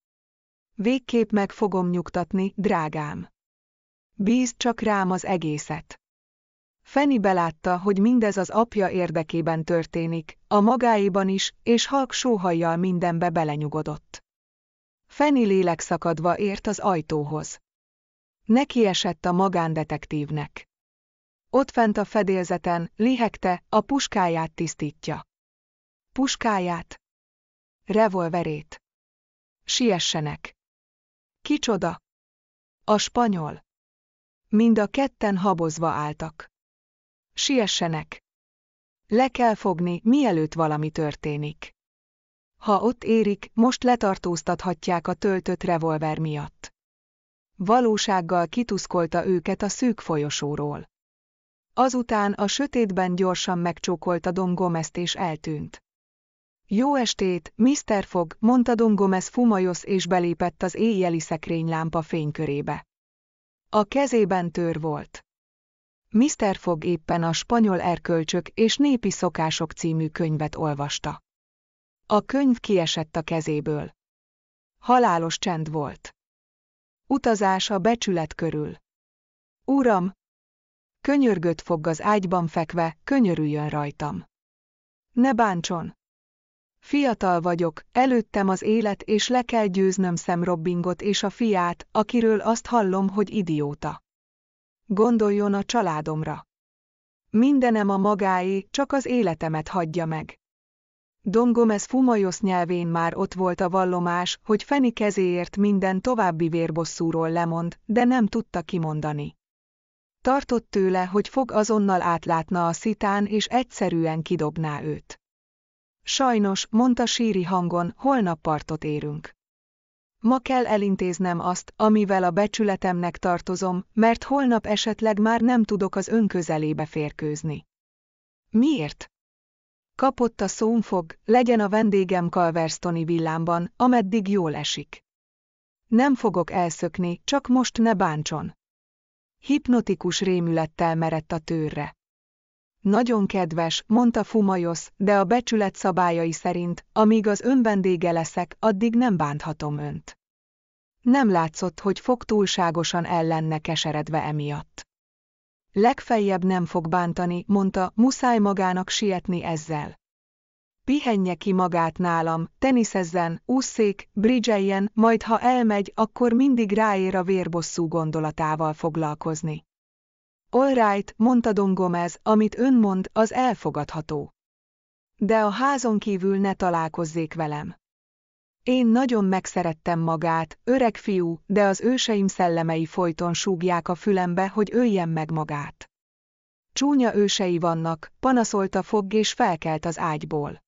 A: Végképp meg fogom nyugtatni, drágám. Bízd csak rám az egészet. Feni belátta, hogy mindez az apja érdekében történik, a magáéban is, és halk sóhajjal mindenbe belenyugodott. Feni lélekszakadva ért az ajtóhoz. Neki esett a magándetektívnek. Ott fent a fedélzeten, lihegte, a puskáját tisztítja. Puskáját? Revolverét? Siessenek! Kicsoda? A spanyol. Mind a ketten habozva álltak. Siessenek. Le kell fogni, mielőtt valami történik. Ha ott érik, most letartóztathatják a töltött revolver miatt. Valósággal kituszkolta őket a szűk folyosóról. Azután a sötétben gyorsan megcsókolta Dom Gomezt és eltűnt. Jó estét, Mr. Fogg, mondta Don Gomez fumajosz és belépett az éjjeli szekrénylámpa fénykörébe. A kezében tör volt. Mr. Fogg éppen a Spanyol erkölcsök és népi szokások című könyvet olvasta. A könyv kiesett a kezéből. Halálos csend volt. Utazás a becsület körül. Uram! Könyörgött fog az ágyban fekve, könyörüljön rajtam. Ne bántson! Fiatal vagyok, előttem az élet és le kell győznöm Sam Robbingot és a fiát, akiről azt hallom, hogy idióta. Gondoljon a családomra. Mindenem a magáé, csak az életemet hagyja meg. Don Gomez fumajosz nyelvén már ott volt a vallomás, hogy Feni kezéért minden további vérbosszúról lemond, de nem tudta kimondani. Tartott tőle, hogy fog azonnal átlátna a szitán és egyszerűen kidobná őt. Sajnos, mondta síri hangon, holnap partot érünk. Ma kell elintéznem azt, amivel a becsületemnek tartozom, mert holnap esetleg már nem tudok az közelébe férkőzni. Miért? Kapott a szónfog, legyen a vendégem Calverstoni villámban, ameddig jól esik. Nem fogok elszökni, csak most ne bántson. Hipnotikus rémülettel merett a tőrre. Nagyon kedves, mondta Fumajosz, de a becsület szabályai szerint, amíg az ön vendége leszek, addig nem bánthatom önt. Nem látszott, hogy fog túlságosan ellenne keseredve emiatt. Legfeljebb nem fog bántani, mondta, muszáj magának sietni ezzel. Pihenje ki magát nálam, teniszezzen, ússzék, bridgeljen, majd ha elmegy, akkor mindig ráér a vérbosszú gondolatával foglalkozni. All right, mondta Don Gomez, amit ön mond, az elfogadható. De a házon kívül ne találkozzék velem. Én nagyon megszerettem magát, öreg fiú, de az őseim szellemei folyton súgják a fülembe, hogy öljem meg magát. Csúnya ősei vannak, panaszolta Fogg és felkelt az ágyból.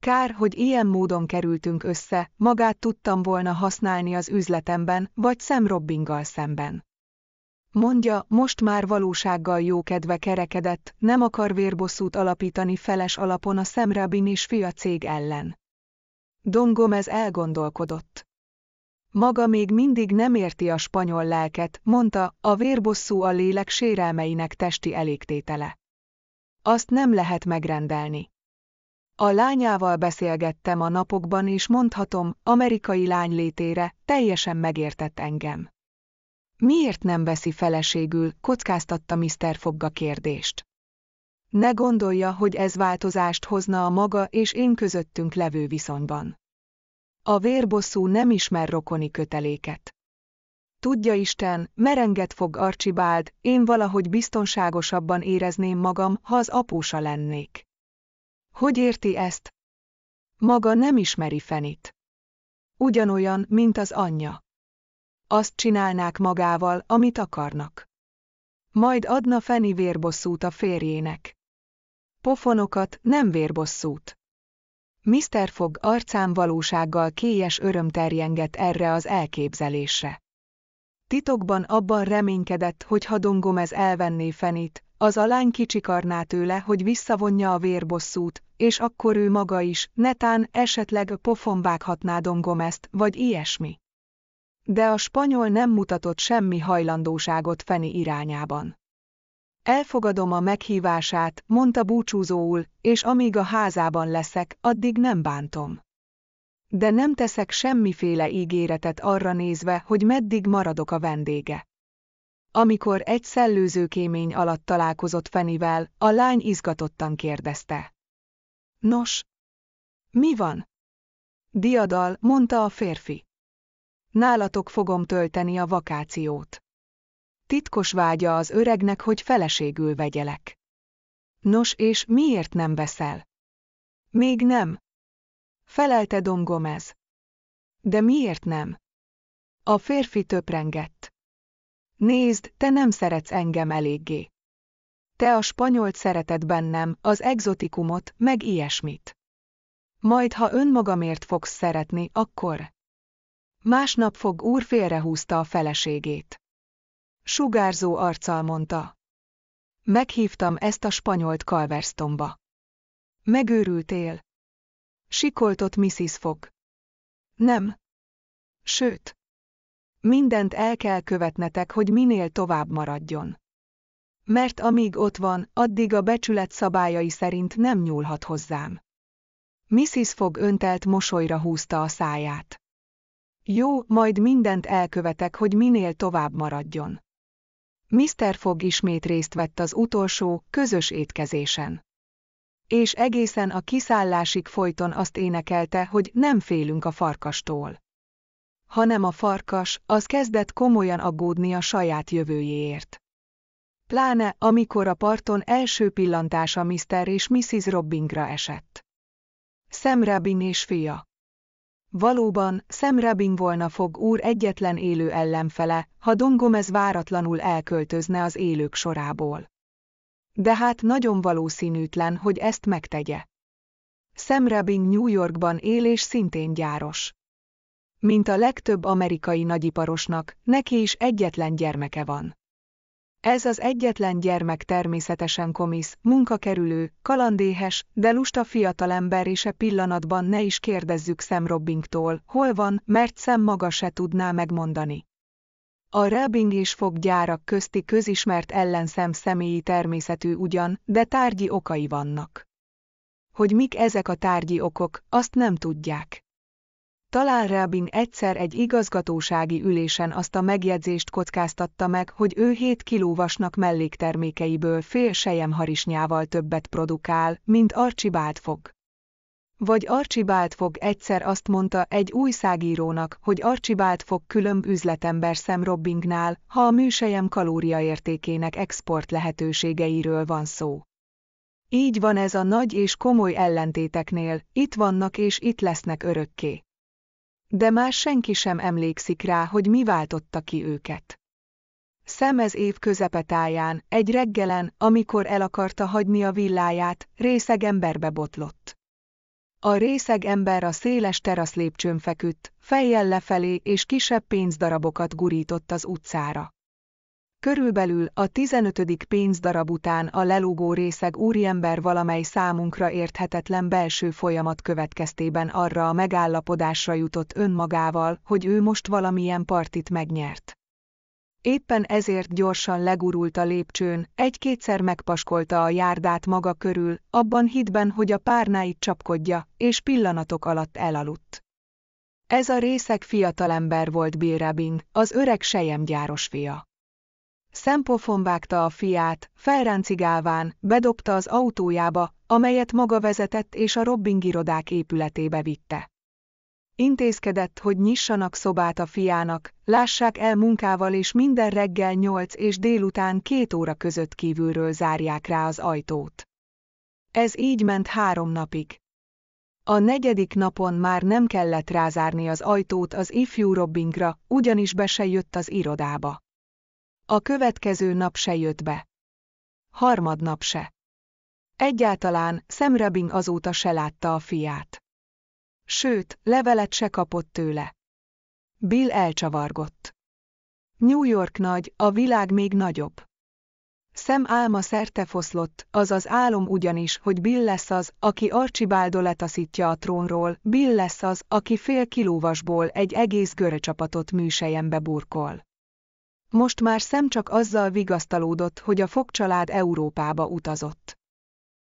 A: Kár, hogy ilyen módon kerültünk össze, magát tudtam volna használni az üzletemben, vagy szemrobbinggal szemben. Mondja, most már valósággal jó kedve kerekedett, nem akar vérbosszút alapítani feles alapon a Szemrabin és fia cég ellen. Dongom ez elgondolkodott. Maga még mindig nem érti a spanyol lelket, mondta, a vérbosszú a lélek sérelmeinek testi elégtétele. Azt nem lehet megrendelni. A lányával beszélgettem a napokban és mondhatom, amerikai lány létére, teljesen megértett engem. Miért nem veszi feleségül, kockáztatta Mr. Fogga kérdést. Ne gondolja, hogy ez változást hozna a maga és én közöttünk levő viszonyban. A vérbosszú nem ismer rokoni köteléket. Tudja Isten, merenget fog Archibald, én valahogy biztonságosabban érezném magam, ha az apósa lennék. Hogy érti ezt? Maga nem ismeri Fenit. Ugyanolyan, mint az anyja azt csinálnák magával, amit akarnak. Majd adna Feni vérbosszút a férjének. Pofonokat, nem vérbosszút. Mr. Fogg arcán valósággal kélyes öröm terjengett erre az elképzelésre. Titokban abban reménykedett, hogy ha dongom ez elvenné Fenit, az a lány kicsikarná tőle, hogy visszavonja a vérbosszút, és akkor ő maga is, netán esetleg pofon vághatná dongom ezt, vagy ilyesmi. De a spanyol nem mutatott semmi hajlandóságot Feni irányában. Elfogadom a meghívását, mondta búcsúzóul, és amíg a házában leszek, addig nem bántom. De nem teszek semmiféle ígéretet arra nézve, hogy meddig maradok a vendége. Amikor egy szellőzőkémény alatt találkozott Fenivel, a lány izgatottan kérdezte. Nos, mi van? Diadal, mondta a férfi. Nálatok fogom tölteni a vakációt. Titkos vágya az öregnek, hogy feleségül vegyelek. Nos és miért nem veszel? Még nem. Felelte Dom Gomez. De miért nem? A férfi töprengett. Nézd, te nem szeretsz engem eléggé. Te a spanyolt szereted bennem, az exotikumot, meg ilyesmit. Majd ha önmagamért fogsz szeretni, akkor... Másnap fog úr félrehúzta a feleségét. Sugárzó arccal mondta. Meghívtam ezt a spanyolt Calverstonba. Megőrültél? Sikoltott Mrs. fog. Nem. Sőt. Mindent el kell követnetek, hogy minél tovább maradjon. Mert amíg ott van, addig a becsület szabályai szerint nem nyúlhat hozzám. Mrs. fog öntelt mosolyra húzta a száját. Jó, majd mindent elkövetek, hogy minél tovább maradjon. Mr. Fogg ismét részt vett az utolsó, közös étkezésen. És egészen a kiszállásig folyton azt énekelte, hogy nem félünk a farkastól. Hanem a farkas, az kezdett komolyan aggódni a saját jövőjéért. Pláne, amikor a parton első pillantása Mr. és Mrs. Robbingra esett. Sam Rabin és fia. Valóban, Sam Rabin volna fog úr egyetlen élő ellenfele, ha Dongomez váratlanul elköltözne az élők sorából. De hát nagyon valószínűtlen, hogy ezt megtegye. Sam Rabin New Yorkban él és szintén gyáros. Mint a legtöbb amerikai nagyiparosnak, neki is egyetlen gyermeke van. Ez az egyetlen gyermek természetesen komisz, munkakerülő, kalandéhes, de lusta fiatalember és e pillanatban ne is kérdezzük Sam Robbingtól, hol van, mert szem maga se tudná megmondani. A Rabing és gyárak közti közismert ellenszem személyi természetű ugyan, de tárgyi okai vannak. Hogy mik ezek a tárgyi okok, azt nem tudják. Talán Rabin egyszer egy igazgatósági ülésen azt a megjegyzést kockáztatta meg, hogy ő 7 kilóvasnak melléktermékeiből fél harisnyával többet produkál, mint Archibald fog. Vagy Archibald fog egyszer azt mondta egy újságírónak, hogy Archibald fog különb üzletember Sam Robbingnál, ha a műsejem kalóriaértékének export lehetőségeiről van szó. Így van ez a nagy és komoly ellentéteknél, itt vannak és itt lesznek örökké. De már senki sem emlékszik rá, hogy mi váltotta ki őket. Szem ez év közepetáján, egy reggelen, amikor el akarta hagyni a villáját, részeg emberbe botlott. A részeg ember a széles terasz lépcsőn feküdt, fejjel lefelé és kisebb pénzdarabokat gurított az utcára. Körülbelül a 15. pénzdarab után a lelógó részeg úriember valamely számunkra érthetetlen belső folyamat következtében arra a megállapodásra jutott önmagával, hogy ő most valamilyen partit megnyert. Éppen ezért gyorsan legurult a lépcsőn, egy-kétszer megpaskolta a járdát maga körül, abban hitben, hogy a párnáit csapkodja, és pillanatok alatt elaludt. Ez a részeg fiatalember volt Bill Rabin, az öreg sejemgyáros fia. Szempofon vágta a fiát, felráncigálván, bedobta az autójába, amelyet maga vezetett és a Robbing irodák épületébe vitte. Intézkedett, hogy nyissanak szobát a fiának, lássák el munkával és minden reggel nyolc és délután két óra között kívülről zárják rá az ajtót. Ez így ment három napig. A negyedik napon már nem kellett rázárni az ajtót az ifjú Robbingra, ugyanis be se jött az irodába. A következő nap se jött be. Harmadnap se. Egyáltalán szemrebing azóta se látta a fiát. Sőt, levelet se kapott tőle. Bill elcsavargott. New York nagy, a világ még nagyobb. Szem álma szerte foszlott, az az álom ugyanis, hogy Bill lesz az, aki Archibaldo letaszítja a trónról, Bill lesz az, aki fél kilóvasból egy egész göröcsapatot műsejembe burkol. Most már szem csak azzal vigasztalódott, hogy a fogcsalád Európába utazott.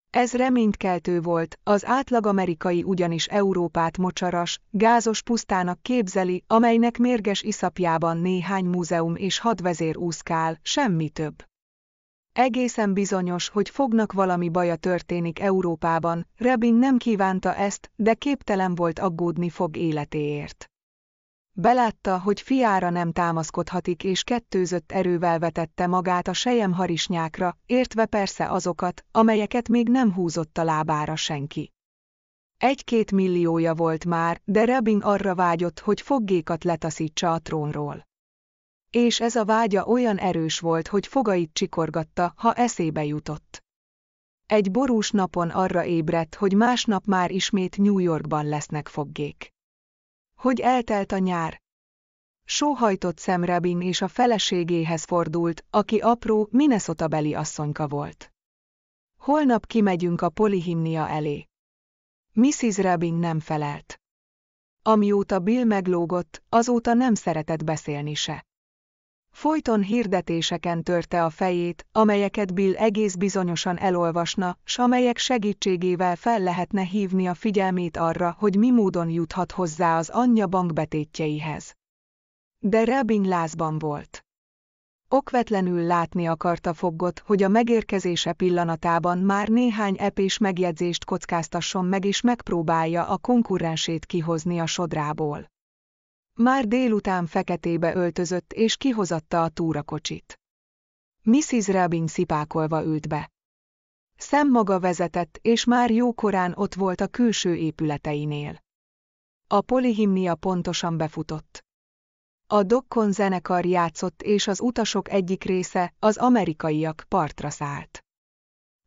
A: Ez reménykeltő volt, az átlag amerikai ugyanis Európát mocsaras, gázos pusztának képzeli, amelynek mérges iszapjában néhány múzeum és hadvezér úszkál, semmi több. Egészen bizonyos, hogy fognak valami baja történik Európában, Rebin nem kívánta ezt, de képtelen volt aggódni fog életéért. Belátta, hogy fiára nem támaszkodhatik és kettőzött erővel vetette magát a sejem harisnyákra, értve persze azokat, amelyeket még nem húzott a lábára senki. Egy-két milliója volt már, de Rabin arra vágyott, hogy foggékat letaszítsa a trónról. És ez a vágya olyan erős volt, hogy fogait csikorgatta, ha eszébe jutott. Egy borús napon arra ébredt, hogy másnap már ismét New Yorkban lesznek foggék. Hogy eltelt a nyár? Sóhajtott szemrebin és a feleségéhez fordult, aki apró, minnesota asszonyka volt. Holnap kimegyünk a polihimnia elé. Mrs. Rabin nem felelt. Amióta Bill meglógott, azóta nem szeretett beszélni se. Folyton hirdetéseken törte a fejét, amelyeket Bill egész bizonyosan elolvasna, s amelyek segítségével fel lehetne hívni a figyelmét arra, hogy mi módon juthat hozzá az anyja bankbetétjeihez. De Rabin lázban volt. Okvetlenül látni akarta foggot, hogy a megérkezése pillanatában már néhány epés megjegyzést kockáztasson meg és megpróbálja a konkurrensét kihozni a sodrából. Már délután feketébe öltözött és kihozatta a túrakocsit. Mrs. Rabin szipákolva ült be. Szem maga vezetett, és már jókorán ott volt a külső épületeinél. A polihimnia pontosan befutott. A Dokkon zenekar játszott, és az utasok egyik része, az amerikaiak partra szállt.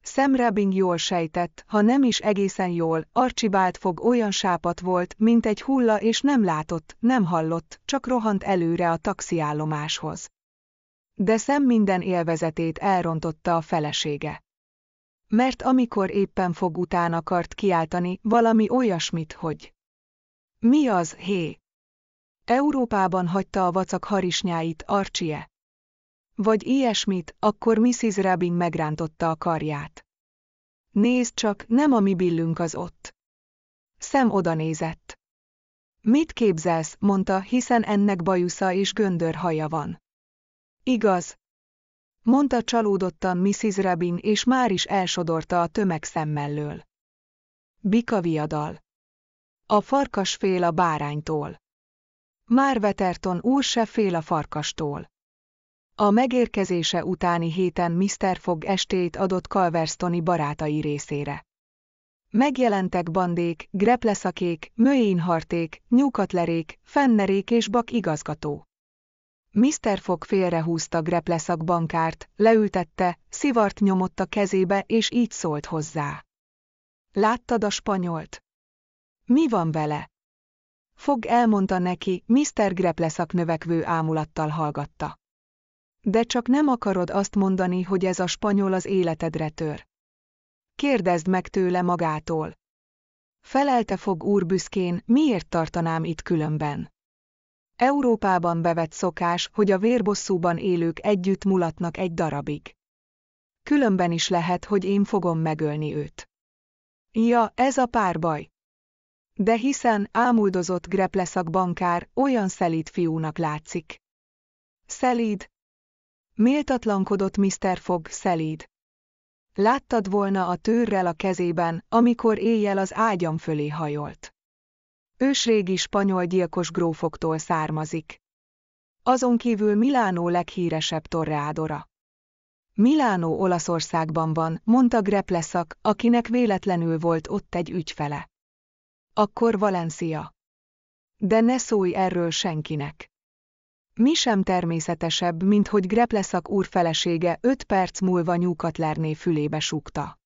A: Sam Rabin jól sejtett, ha nem is egészen jól, Archibald fog olyan sápat volt, mint egy hulla és nem látott, nem hallott, csak rohant előre a taxiállomáshoz. De Sam minden élvezetét elrontotta a felesége. Mert amikor éppen fog után akart kiáltani valami olyasmit, hogy Mi az, hé? Európában hagyta a vacak harisnyáit Archie. Vagy ilyesmit, akkor Mrs. Rabin megrántotta a karját. Nézd csak, nem a mi billünk az ott. Szem odanézett. Mit képzelsz, mondta, hiszen ennek bajusza és göndör haja van. Igaz. Mondta csalódottan Mrs. Rabin, és már is elsodorta a tömeg szemmellől. Bika viadal. A farkas fél a báránytól. Már Veterton úr se fél a farkastól. A megérkezése utáni héten Mr. Fogg estét adott Calverstoni barátai részére. Megjelentek bandék, grepleszakék, möjénharték, nyúkatlerék, fennerék és bak igazgató. Mr. Fogg félrehúzta grepleszak bankárt, leültette, szivart nyomott a kezébe és így szólt hozzá. Láttad a spanyolt? Mi van vele? Fogg elmondta neki, Mr. Grepleszak növekvő ámulattal hallgatta. De csak nem akarod azt mondani, hogy ez a spanyol az életedre tör. Kérdezd meg tőle magától. Felelte fog úr büszkén, miért tartanám itt különben. Európában bevett szokás, hogy a vérbosszúban élők együtt mulatnak egy darabig. Különben is lehet, hogy én fogom megölni őt. Ja, ez a párbaj. De hiszen ámuldozott grepleszak bankár olyan szelíd fiúnak látszik. Szelíd, Méltatlankodott Mr. Fogg szelíd. Láttad volna a tőrrel a kezében, amikor éjjel az ágyam fölé hajolt. Ősrégi spanyol gyilkos grófoktól származik. Azon kívül Milánó leghíresebb torreádora. Milánó Olaszországban van, mondta Grepleszak, akinek véletlenül volt ott egy ügyfele. Akkor Valencia. De ne szólj erről senkinek. Mi sem természetesebb, mint hogy Grepleszak úr felesége öt perc múlva Nyúkatlerné fülébe súgta.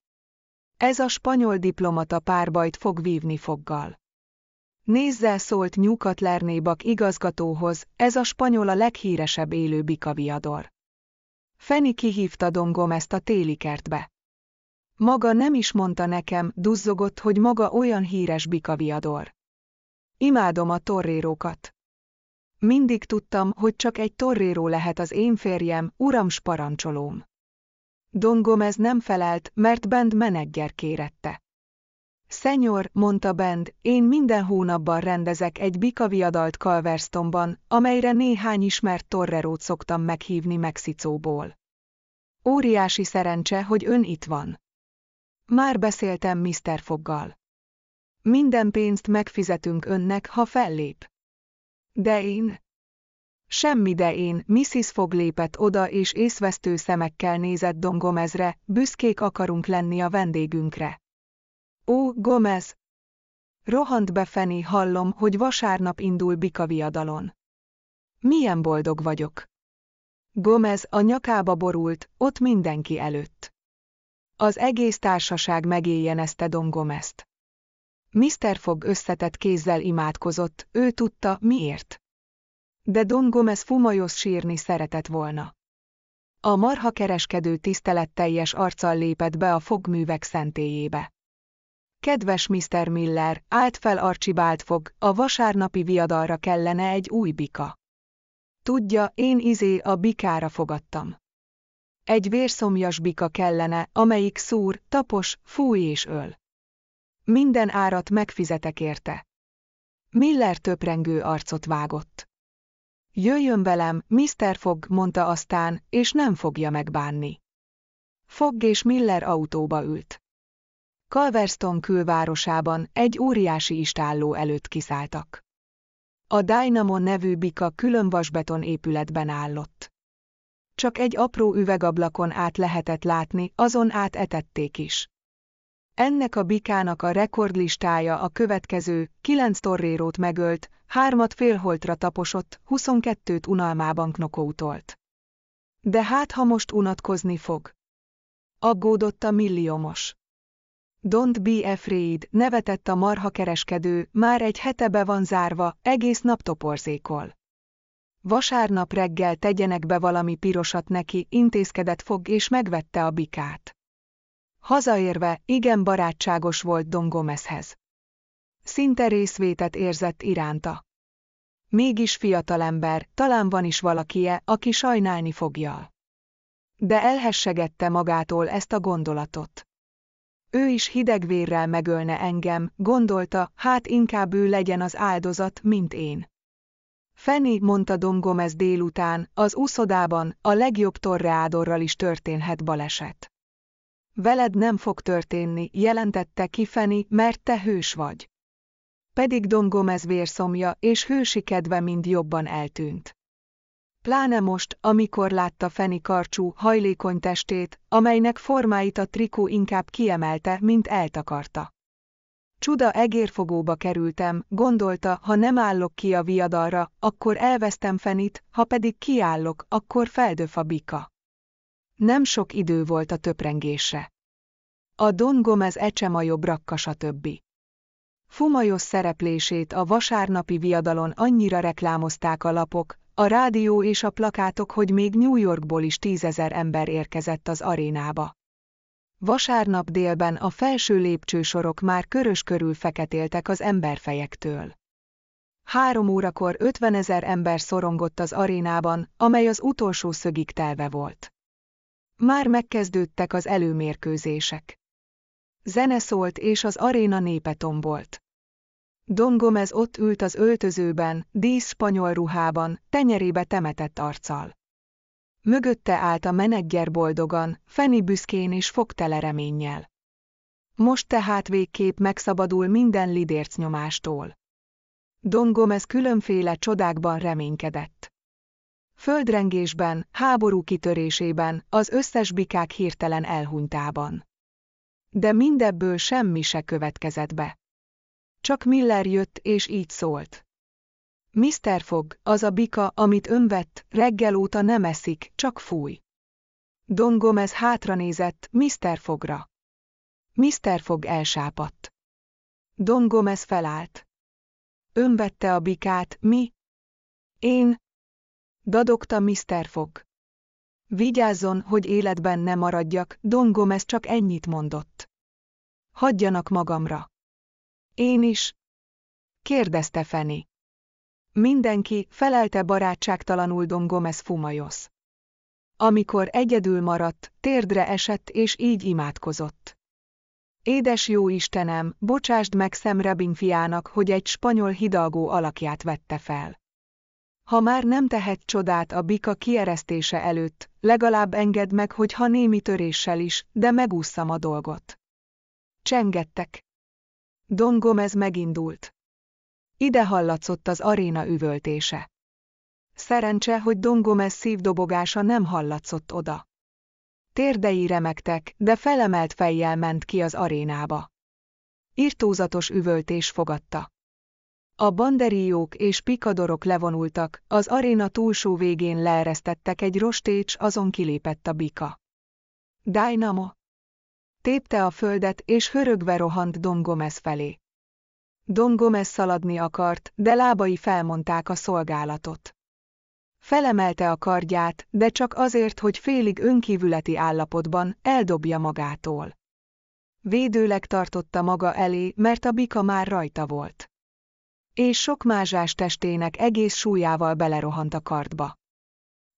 A: Ez a spanyol diplomata párbajt fog vívni foggal. Nézzel szólt Nyúkatlernébak igazgatóhoz, ez a spanyol a leghíresebb élő bikaviador. Feni kihívta dongom ezt a téli kertbe. Maga nem is mondta nekem, duzzogott, hogy maga olyan híres bikaviador. Imádom a torrérókat. Mindig tudtam, hogy csak egy torréró lehet az én férjem, uram s parancsolóm. Don Gomez nem felelt, mert Bend menedzser kérette. Szenyor, mondta Bend, én minden hónapban rendezek egy bikaviadalt Calverstonban, amelyre néhány ismert torrerót szoktam meghívni Mexicóból. Óriási szerencse, hogy ön itt van. Már beszéltem Mr. Foggal. Minden pénzt megfizetünk önnek, ha fellép. De én... Semmi de én, Mrs. Fog lépett oda és észvesztő szemekkel nézett Don Gomezre, büszkék akarunk lenni a vendégünkre. Ó, Gomez! Rohant be Feni, hallom, hogy vasárnap indul Bika viadalon. Milyen boldog vagyok! Gomez a nyakába borult, ott mindenki előtt. Az egész társaság megéljenezte Don Gomezt. Mr. Fogg összetett kézzel imádkozott, ő tudta, miért. De Don Gomez fumajos sírni szeretett volna. A marha kereskedő tiszteletteljes arccal lépett be a fogművek szentélyébe. Kedves Mr. Miller, állt fel Archibald fog, a vasárnapi viadalra kellene egy új bika. Tudja, én izé a bikára fogadtam. Egy vérszomjas bika kellene, amelyik szúr, tapos, fúj és öl. Minden árat megfizetek érte. Miller töprengő arcot vágott. Jöjjön velem, Mr. Fogg, mondta aztán, és nem fogja megbánni. Fogg és Miller autóba ült. Calverston külvárosában egy óriási istálló előtt kiszálltak. A Dynamo nevű bika külön vasbeton épületben állott. Csak egy apró üvegablakon át lehetett látni, azon át etették is. Ennek a bikának a rekordlistája a következő, 9 torrérót megölt, 3-at félholtra taposott, 22-t unalmában knokoutolt. De hát ha most unatkozni fog? Aggódott a milliómos. Don't be afraid, nevetett a marha kereskedő, már egy hete be van zárva, egész nap toporzékol. Vasárnap reggel tegyenek be valami pirosat neki, intézkedett fog és megvette a bikát. Hazaérve, igen barátságos volt Gomezhez. Szinte részvétet érzett iránta. Mégis fiatalember, talán van is valakie, aki sajnálni fogja. De elhessegette magától ezt a gondolatot. Ő is hidegvérrel megölne engem, gondolta, hát inkább ő legyen az áldozat, mint én. Feni mondta Gomez délután, az úszodában, a legjobb torreádorral is történhet baleset. Veled nem fog történni, jelentette Kifeni, mert te hős vagy. Pedig dongom ez vérszomja és hősi kedve mind jobban eltűnt. Pláne most, amikor látta Feni karcsú, hajlékony testét, amelynek formáit a trikó inkább kiemelte, mint eltakarta. Csuda egérfogóba kerültem, gondolta, ha nem állok ki a viadalra, akkor elvesztem Fenit, ha pedig kiállok, akkor feldöf a bika. Nem sok idő volt a töprengésre. A Don Gomez ecsemajó a többi. Fumajos szereplését a vasárnapi viadalon annyira reklámozták a lapok, a rádió és a plakátok, hogy még New Yorkból is tízezer ember érkezett az arénába. Vasárnap délben a felső lépcsősorok már körös körül feketéltek az emberfejektől. Három órakor 50 ezer ember szorongott az arénában, amely az utolsó szögig telve volt. Már megkezdődtek az előmérkőzések. Zene szólt és az aréna népe tombolt. Don Gomez ott ült az öltözőben, spanyol ruhában, tenyerébe temetett arccal. Mögötte állt a menegger boldogan, Feni büszkén és fogtele reménnyel. Most tehát végképp megszabadul minden lidérc nyomástól. Don Gomez különféle csodákban reménykedett földrengésben, háború kitörésében, az összes bikák hirtelen elhunytában. De mindebből semmi se következett be. Csak Miller jött és így szólt. Mr. Fogg, az a bika, amit önvett, reggel óta nem eszik, csak fúj. Don Gomez hátranézett Mr. Fogra. Mr. Fog elsápadt. Don Gomez felállt. Önvette a bikát, mi? Én, Dadogta Mr. Fogg. Vigyázzon, hogy életben ne maradjak, Don Gomez csak ennyit mondott. Hagyjanak magamra. Én is? kérdezte Feni. Mindenki, felelte barátságtalanul Don Gomez fumajosz. Amikor egyedül maradt, térdre esett és így imádkozott. Édes jó Istenem, bocsásd meg Sam Rabin fiának, hogy egy spanyol hidalgó alakját vette fel. Ha már nem tehet csodát a bika kieresztése előtt, legalább engedd meg, hogy ha némi töréssel is, de megúszszam a dolgot. Csengettek. Don Gomez megindult. Ide hallatszott az aréna üvöltése. Szerencse, hogy Don Gomez szívdobogása nem hallatszott oda. Térdei remektek, de felemelt fejjel ment ki az arénába. Irtózatos üvöltés fogadta. A banderiók és pikadorok levonultak, az aréna túlsó végén leeresztettek egy rostécs, azon kilépett a bika. Dynamo! Tépte a földet, és hörögve rohant Gomez felé. Gomez szaladni akart, de lábai felmondták a szolgálatot. Felemelte a kardját, de csak azért, hogy félig önkívületi állapotban eldobja magától. Védőleg tartotta maga elé, mert a bika már rajta volt és sok mázsás testének egész súlyával belerohant a kartba.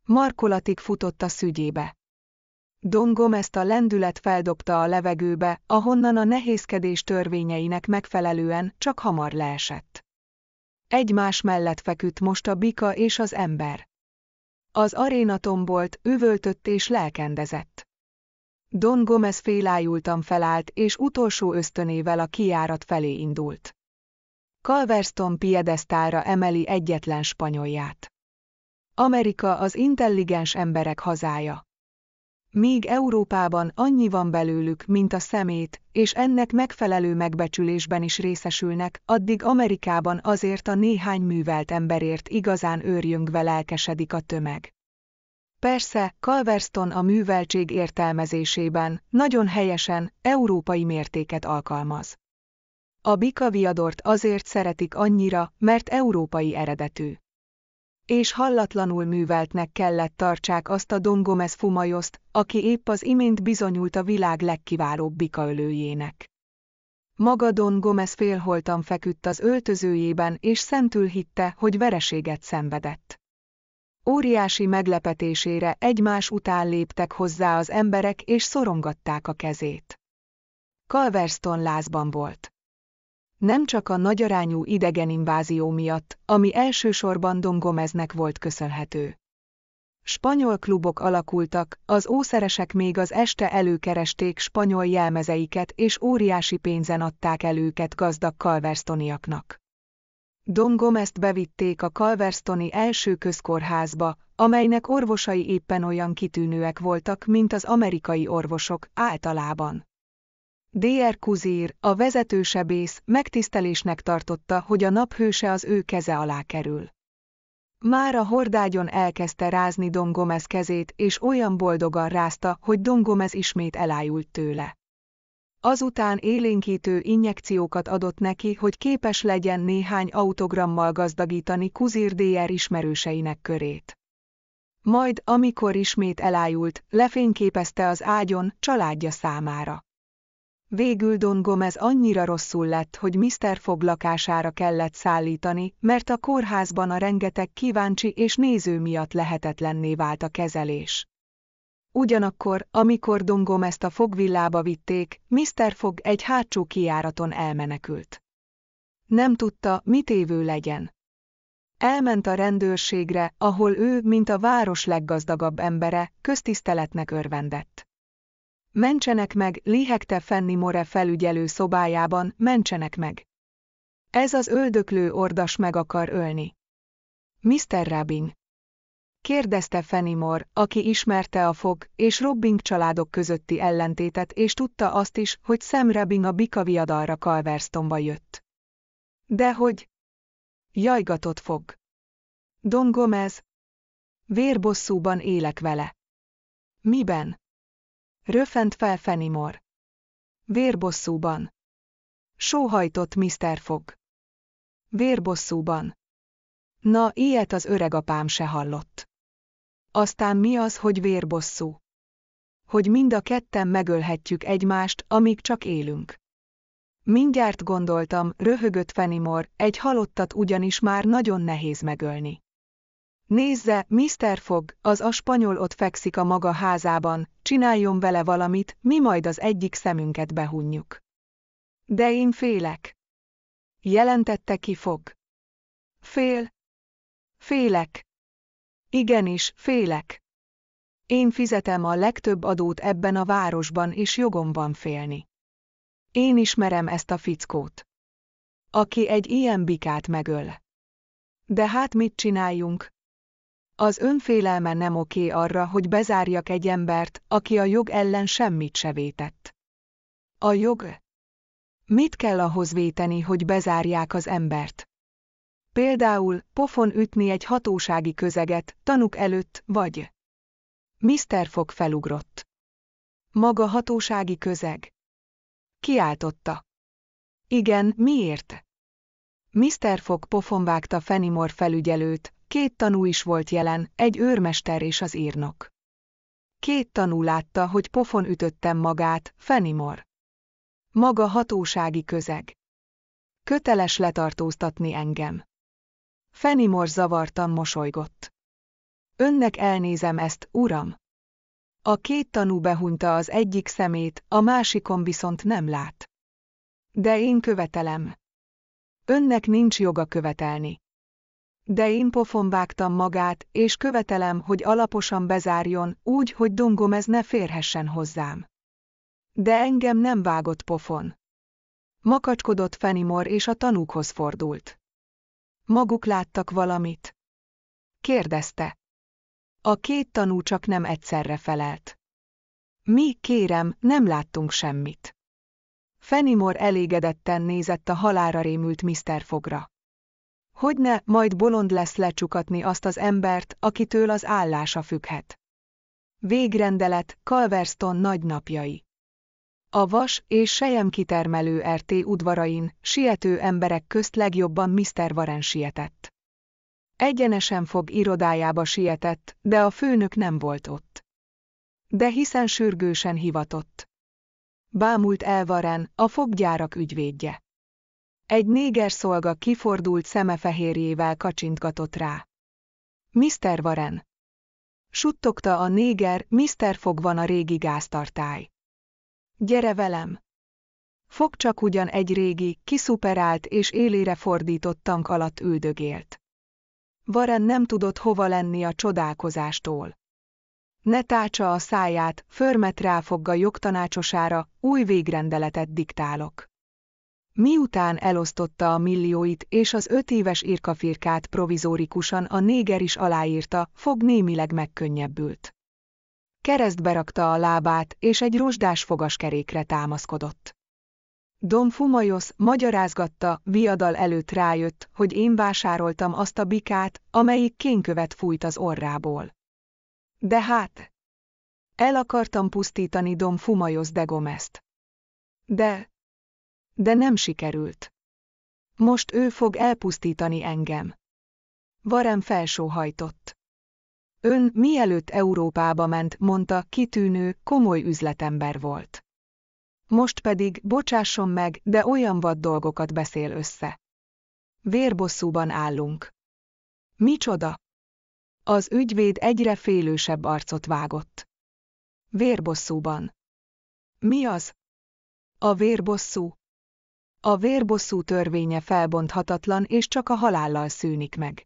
A: Markolatig futott a szügyébe. Dongom ezt a lendület feldobta a levegőbe, ahonnan a nehézkedés törvényeinek megfelelően csak hamar leesett. Egymás mellett feküdt most a bika és az ember. Az aréna tombolt, üvöltött és lelkendezett. Don Gomez félájultan felállt és utolsó ösztönével a kiárat felé indult. Calverston piedesztára emeli egyetlen spanyolját. Amerika az intelligens emberek hazája. Míg Európában annyi van belőlük, mint a szemét, és ennek megfelelő megbecsülésben is részesülnek, addig Amerikában azért a néhány művelt emberért igazán őrjöngve lelkesedik a tömeg. Persze, Calverston a műveltség értelmezésében nagyon helyesen európai mértéket alkalmaz. A bika viadort azért szeretik annyira, mert európai eredetű. És hallatlanul műveltnek kellett tartsák azt a Dongomez fumajoszt, aki épp az imént bizonyult a világ legkiválóbb bikaölőjének. Maga Don Gomez félholtan feküdt az öltözőjében, és szentül hitte, hogy vereséget szenvedett. Óriási meglepetésére egymás után léptek hozzá az emberek és szorongatták a kezét. Calverston lázban volt nem csak a nagyarányú idegeninvázió miatt, ami elsősorban Don Gomeznek volt köszönhető. Spanyol klubok alakultak, az ószeresek még az este előkeresték spanyol jelmezeiket és óriási pénzen adták el őket gazdag kalverstoniaknak. Dom Gomezt bevitték a kalverstoni első közkórházba, amelynek orvosai éppen olyan kitűnőek voltak, mint az amerikai orvosok általában. Dr. Kuzír, a vezetősebész, megtisztelésnek tartotta, hogy a naphőse az ő keze alá kerül. Már a hordágyon elkezdte rázni Don Gomez kezét, és olyan boldogan rázta, hogy Don Gomez ismét elájult tőle. Azután élénkítő injekciókat adott neki, hogy képes legyen néhány autogrammal gazdagítani Kuzír DR ismerőseinek körét. Majd, amikor ismét elájult, lefényképezte az ágyon családja számára. Végül Don Gomez annyira rosszul lett, hogy Mr. Fog lakására kellett szállítani, mert a kórházban a rengeteg kíváncsi és néző miatt lehetetlenné vált a kezelés. Ugyanakkor, amikor Don Gomez a fogvillába vitték, Mr. Fog egy hátsó kiáraton elmenekült. Nem tudta, mit évő legyen. Elment a rendőrségre, ahol ő, mint a város leggazdagabb embere, köztiszteletnek örvendett. Mentsenek meg, lihegte Fenni More felügyelő szobájában, mentsenek meg. Ez az öldöklő ordas meg akar ölni. Mr. Rabin. Kérdezte Fenimor, aki ismerte a fog és Robbing családok közötti ellentétet és tudta azt is, hogy Sam Rabin a bika viadalra Calverstonba jött. De hogy? Jajgatott fog. Don Gomez. Vérbosszúban élek vele. Miben? Röfent fel Fenimor. Vérbosszúban. Sóhajtott Mr. Fogg. Vérbosszúban. Na, ilyet az öregapám se hallott. Aztán mi az, hogy vérbosszú? Hogy mind a ketten megölhetjük egymást, amíg csak élünk. Mindjárt gondoltam, röhögött Fenimor, egy halottat ugyanis már nagyon nehéz megölni. Nézze, Mr. Fogg, az a spanyol ott fekszik a maga házában, csináljon vele valamit, mi majd az egyik szemünket behunjuk. De én félek. Jelentette ki Fogg. Fél. Félek. Igenis, félek. Én fizetem a legtöbb adót ebben a városban, és jogom van félni. Én ismerem ezt a fickót. Aki egy ilyen bikát megöl. De hát mit csináljunk, az önfélelme nem oké arra, hogy bezárjak egy embert, aki a jog ellen semmit se vétett. A jog? Mit kell ahhoz véteni, hogy bezárják az embert? Például pofon ütni egy hatósági közeget, tanuk előtt, vagy... Mr. Fog felugrott. Maga hatósági közeg. Kiáltotta. Igen, miért? Mr. Fog pofon vágta Fenimore felügyelőt, Két tanú is volt jelen, egy őrmester és az írnok. Két tanú látta, hogy pofon ütöttem magát, Fenimor. Maga hatósági közeg. Köteles letartóztatni engem. Fenimor zavartan mosolygott. Önnek elnézem ezt, uram. A két tanú behunta az egyik szemét, a másikon viszont nem lát. De én követelem. Önnek nincs joga követelni. De én pofon vágtam magát, és követelem, hogy alaposan bezárjon, úgy, hogy dongom ez ne férhessen hozzám. De engem nem vágott pofon. Makacskodott Fenimor és a tanúkhoz fordult. Maguk láttak valamit? Kérdezte. A két tanú csak nem egyszerre felelt. Mi, kérem, nem láttunk semmit. Fenimor elégedetten nézett a halára rémült Mr. Fogra. Hogy ne, majd bolond lesz lecsukatni azt az embert, akitől az állása függhet. Végrendelet, Calverston nagynapjai. A vas és sejem kitermelő RT udvarain siető emberek közt legjobban Mr. Varen sietett. Egyenesen fog irodájába sietett, de a főnök nem volt ott. De hiszen sürgősen hivatott. Bámult elvaren, a foggyárak ügyvédje. Egy néger szolga kifordult szemefehérjével kacsintgatott rá. Mr. Varen. Suttogta a néger, Mr. Fog van a régi gáztartály. Gyere velem! Fog csak ugyan egy régi, kiszuperált és élére fordított tank alatt üldögélt. Varen nem tudott hova lenni a csodálkozástól. Ne tácsa a száját, förmet ráfogga jogtanácsosára, új végrendeletet diktálok. Miután elosztotta a millióit és az öt éves irkafirkát provizórikusan a néger is aláírta, fog némileg megkönnyebbült. Keresztbe rakta a lábát, és egy rozsdás fogaskerékre támaszkodott. Dom Fumajosz magyarázgatta, viadal előtt rájött, hogy én vásároltam azt a bikát, amelyik kénkövet fújt az orrából. De hát... El akartam pusztítani Dom Fumajosz de Gomeszt. De, de nem sikerült. Most ő fog elpusztítani engem. Varem felsóhajtott. Ön mielőtt Európába ment, mondta, kitűnő, komoly üzletember volt. Most pedig, bocsásson meg, de olyan vad dolgokat beszél össze. Vérbosszúban állunk. Micsoda? Az ügyvéd egyre félősebb arcot vágott. Vérbosszúban. Mi az? A vérbosszú? A vérbosszú törvénye felbonthatatlan és csak a halállal szűnik meg.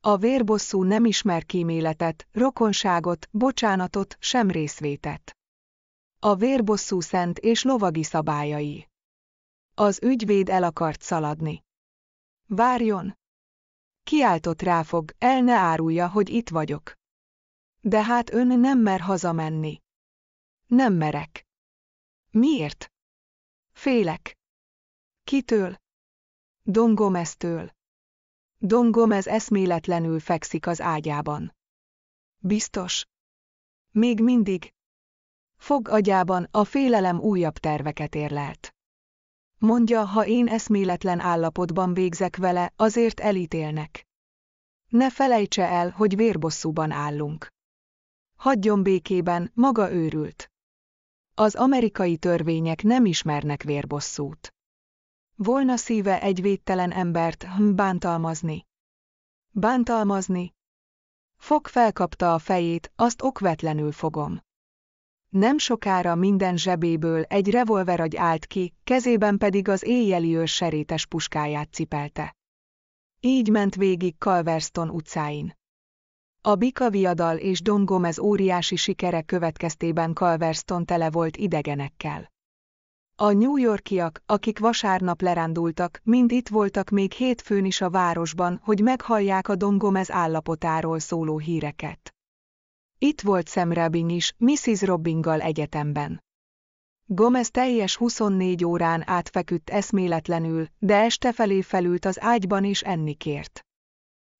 A: A vérbosszú nem ismer kíméletet, rokonságot, bocsánatot, sem részvétet. A vérbosszú szent és lovagi szabályai. Az ügyvéd el akart szaladni. Várjon! Kiáltott ráfog, el ne árulja, hogy itt vagyok. De hát ön nem mer hazamenni. Nem merek. Miért? Félek. Kitől? Dongomeztől. Dongomez eszméletlenül fekszik az ágyában. Biztos? Még mindig? Fog agyában a félelem újabb terveket érlelt. Mondja, ha én eszméletlen állapotban végzek vele, azért elítélnek. Ne felejtse el, hogy vérbosszúban állunk. Hagyjon békében, maga őrült. Az amerikai törvények nem ismernek vérbosszút. Volna szíve egy védtelen embert hm, bántalmazni. Bántalmazni? Fog felkapta a fejét, azt okvetlenül fogom. Nem sokára minden zsebéből egy agy állt ki, kezében pedig az éjjeli őr serétes puskáját cipelte. Így ment végig Calverston utcáin. A Bika viadal és Don Gomez óriási sikere következtében Calverston tele volt idegenekkel. A New Yorkiak, akik vasárnap lerándultak, mind itt voltak még hétfőn is a városban, hogy meghallják a Dongomez állapotáról szóló híreket. Itt volt Sam Rabin is, Mrs. Robbinggal egyetemben. Gomez teljes 24 órán át feküdt eszméletlenül, de este felé felült az ágyban és enni kért.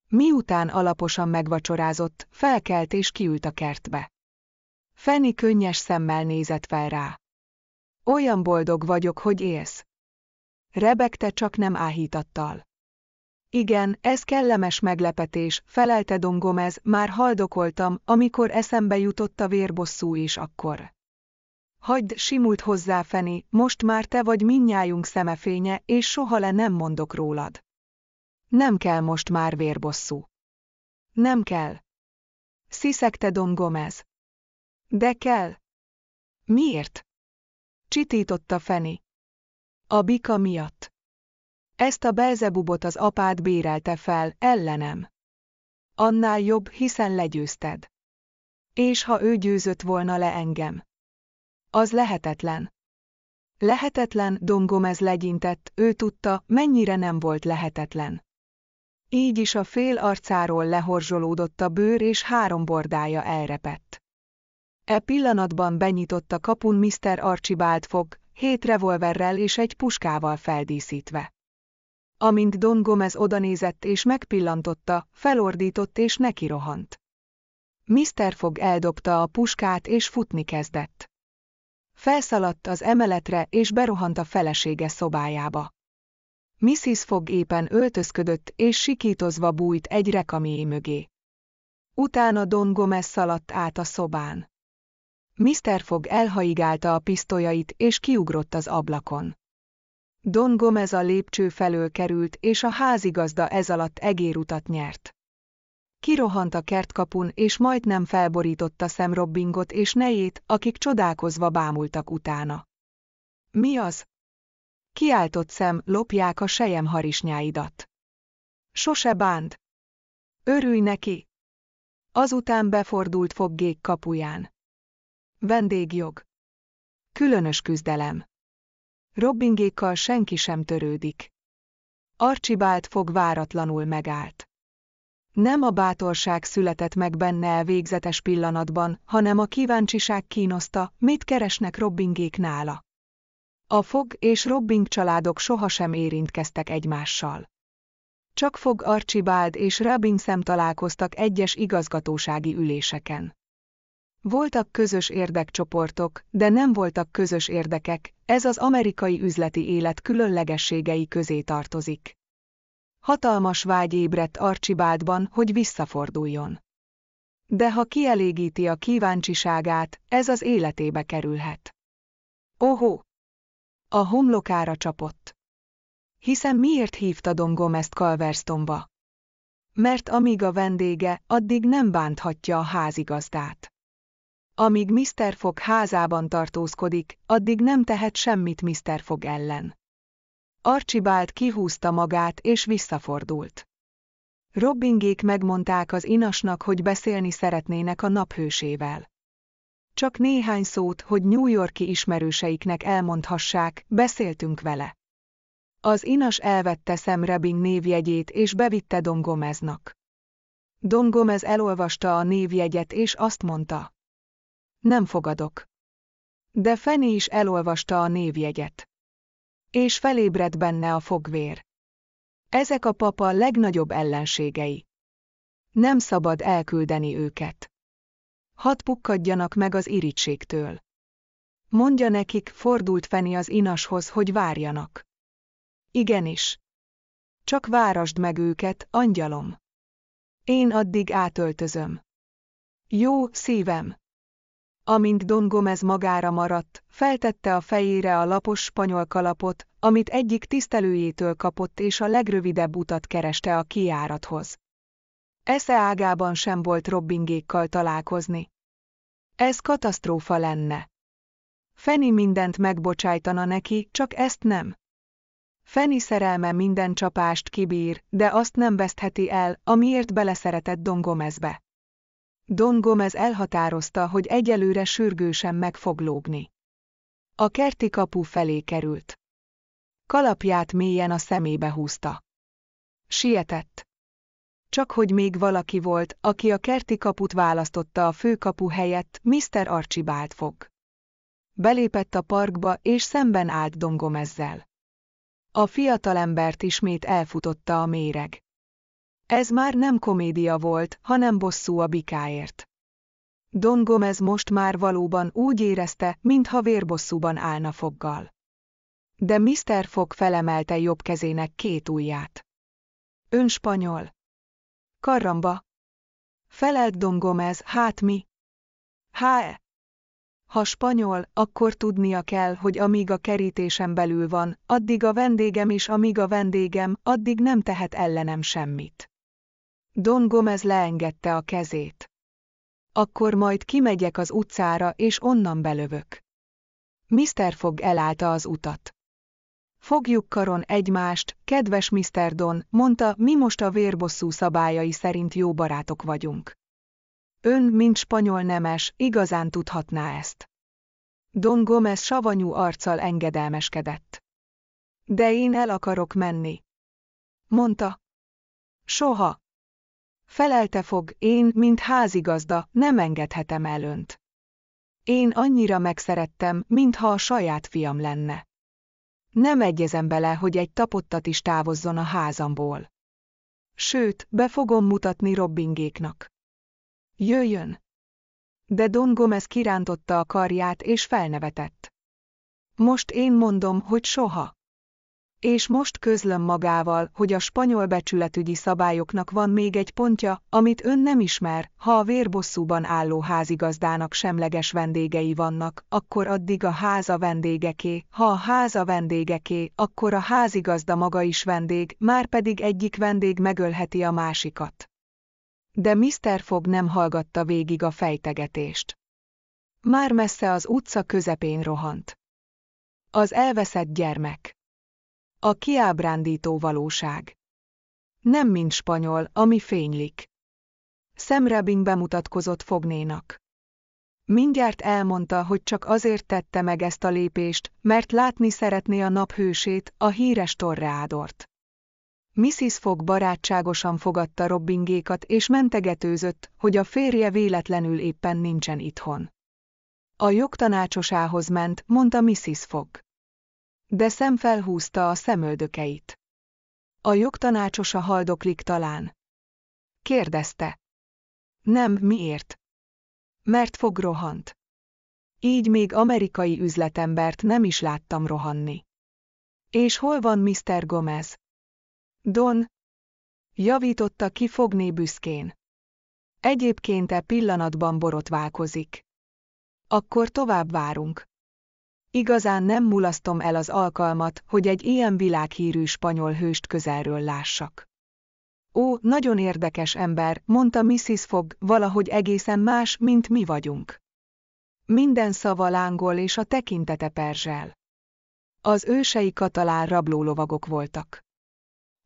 A: Miután alaposan megvacsorázott, felkelt és kiült a kertbe. Feni könnyes szemmel nézett fel rá. Olyan boldog vagyok, hogy élsz. te csak nem áhítattal. Igen, ez kellemes meglepetés, felelte Don Gomez, már haldokoltam, amikor eszembe jutott a vérbosszú is akkor. Hagyd, simult hozzá Feni, most már te vagy minnyájunk szemefénye, és soha le nem mondok rólad. Nem kell most már vérbosszú. Nem kell. Sziszegte Don Gomez. De kell. Miért? Csitította Feni. A bika miatt. Ezt a Belzebubot az apád bérelte fel, ellenem. Annál jobb, hiszen legyőzted. És ha ő győzött volna le engem. Az lehetetlen. Lehetetlen, dongom ez legyintett, ő tudta, mennyire nem volt lehetetlen. Így is a fél arcáról lehorzsolódott a bőr és három bordája elrepett. E pillanatban benyitott a kapun Mr. Archibald fog, hét revolverrel és egy puskával feldíszítve. Amint Don Gomez odanézett és megpillantotta, felordított és nekirohant. Mr. Fogg eldobta a puskát és futni kezdett. Felszaladt az emeletre és berohant a felesége szobájába. Mrs. Fogg éppen öltözködött és sikítozva bújt egy rekamié mögé. Utána Don Gomez szaladt át a szobán. Mr. Fogg elhaigálta a pisztolyait és kiugrott az ablakon. Don Gomez a lépcső felől került, és a házigazda alatt egérutat nyert. Kirohant a kertkapun, és majdnem felborította Sam Robbingot és nejét, akik csodálkozva bámultak utána. Mi az? Kiáltott szem, lopják a sejem harisnyáidat. Sose bánt. Örülj neki! Azután befordult foggék kapuján. Vendégjog. Különös küzdelem. Robbingékkal senki sem törődik. Archibald fog váratlanul megállt. Nem a bátorság született meg benne a végzetes pillanatban, hanem a kíváncsiság kínoszta, mit keresnek Robbingék nála. A Fog és Robbing családok sohasem érintkeztek egymással. Csak Fog Archibald és szem találkoztak egyes igazgatósági üléseken. Voltak közös érdekcsoportok, de nem voltak közös érdekek, ez az amerikai üzleti élet különlegességei közé tartozik. Hatalmas vágy ébredt Archibaldban, hogy visszaforduljon. De ha kielégíti a kíváncsiságát, ez az életébe kerülhet. Ohó! A homlokára csapott. Hiszen miért hívta Don Gomez-t Calverstonba? Mert amíg a vendége, addig nem bánthatja a házigazdát. Amíg Mr. Fogg házában tartózkodik, addig nem tehet semmit Mr. Fogg ellen. Archibald kihúzta magát és visszafordult. Robbingék megmondták az inasnak, hogy beszélni szeretnének a naphősével. Csak néhány szót, hogy New Yorki ismerőseiknek elmondhassák, beszéltünk vele. Az inas elvette Sam Rebbing névjegyét és bevitte Don Gomez elolvasta a névjegyet és azt mondta. Nem fogadok. De Feni is elolvasta a névjegyet. És felébredt benne a fogvér. Ezek a papa legnagyobb ellenségei. Nem szabad elküldeni őket. Hadd pukkadjanak meg az irítségtől. Mondja nekik, fordult Feni az inashoz, hogy várjanak. Igenis. Csak várasd meg őket, angyalom. Én addig átöltözöm. Jó, szívem. Amint Don Gomez magára maradt, feltette a fejére a lapos spanyol kalapot, amit egyik tisztelőjétől kapott és a legrövidebb utat kereste a kiárathoz. Esze ágában sem volt robbingékkal találkozni. Ez katasztrófa lenne. Feni mindent megbocsájtana neki, csak ezt nem. Feni szerelme minden csapást kibír, de azt nem vesztheti el, amiért beleszeretett Gomezbe. Don Gomez elhatározta, hogy egyelőre sürgősen meg fog lógni. A kerti kapu felé került. Kalapját mélyen a szemébe húzta. Sietett. Csak hogy még valaki volt, aki a kerti kaput választotta a főkapu helyett, Mr. Archibald fog. Belépett a parkba, és szemben állt Don ezzel. A fiatalembert ismét elfutotta a méreg. Ez már nem komédia volt, hanem bosszú a bikáért. Don Gomez most már valóban úgy érezte, mintha vérbosszúban állna foggal. De Mr. Fogg felemelte jobb kezének két ujját. Ön spanyol. Karamba. Felelt Don Gomez, hát mi? Há, ha spanyol, akkor tudnia kell, hogy amíg a kerítésen belül van, addig a vendégem és amíg a vendégem, addig nem tehet ellenem semmit. Don Gomez leengedte a kezét. Akkor majd kimegyek az utcára és onnan belövök. Mr. Fogg elállta az utat. Fogjuk karon egymást, kedves Mr. Don, mondta, mi most a vérbosszú szabályai szerint jó barátok vagyunk. Ön, mint spanyol nemes, igazán tudhatná ezt. Don Gomez savanyú arccal engedelmeskedett. De én el akarok menni. Mondta. Soha. Felelte fog, én, mint házigazda, nem engedhetem el önt. Én annyira megszerettem, mintha a saját fiam lenne. Nem egyezem bele, hogy egy tapottat is távozzon a házamból. Sőt, be fogom mutatni Robbingéknak. Jöjjön! De Don Gomez kirántotta a karját és felnevetett. Most én mondom, hogy soha és most közlöm magával, hogy a spanyol becsületügyi szabályoknak van még egy pontja, amit ön nem ismer, ha a vérbosszúban álló házigazdának semleges vendégei vannak, akkor addig a háza vendégeké, ha a háza vendégeké, akkor a házigazda maga is vendég, már pedig egyik vendég megölheti a másikat. De Mr. Fogg nem hallgatta végig a fejtegetést. Már messze az utca közepén rohant. Az elveszett gyermek. A kiábrándító valóság. Nem mint spanyol, ami fénylik. Sam bemutatkozott fognénak. Mindjárt elmondta, hogy csak azért tette meg ezt a lépést, mert látni szeretné a naphősét, a híres torreádort. Mrs. Fog barátságosan fogadta Robbingékat és mentegetőzött, hogy a férje véletlenül éppen nincsen itthon. A jogtanácsosához ment, mondta Mrs. Fogg. De szem felhúzta a szemöldökeit. A jogtanácsosa haldoklik talán. Kérdezte. Nem, miért? Mert fog rohant. Így még amerikai üzletembert nem is láttam rohanni. És hol van Mr. Gomez? Don. Javította ki fogné büszkén. Egyébként e pillanatban borotválkozik. Akkor tovább várunk. Igazán nem mulasztom el az alkalmat, hogy egy ilyen világhírű spanyol hőst közelről lássak. Ó, nagyon érdekes ember, mondta Mrs. Fogg, valahogy egészen más, mint mi vagyunk. Minden szava lángol és a tekintete perzsel. Az ősei katalán rablólovagok voltak.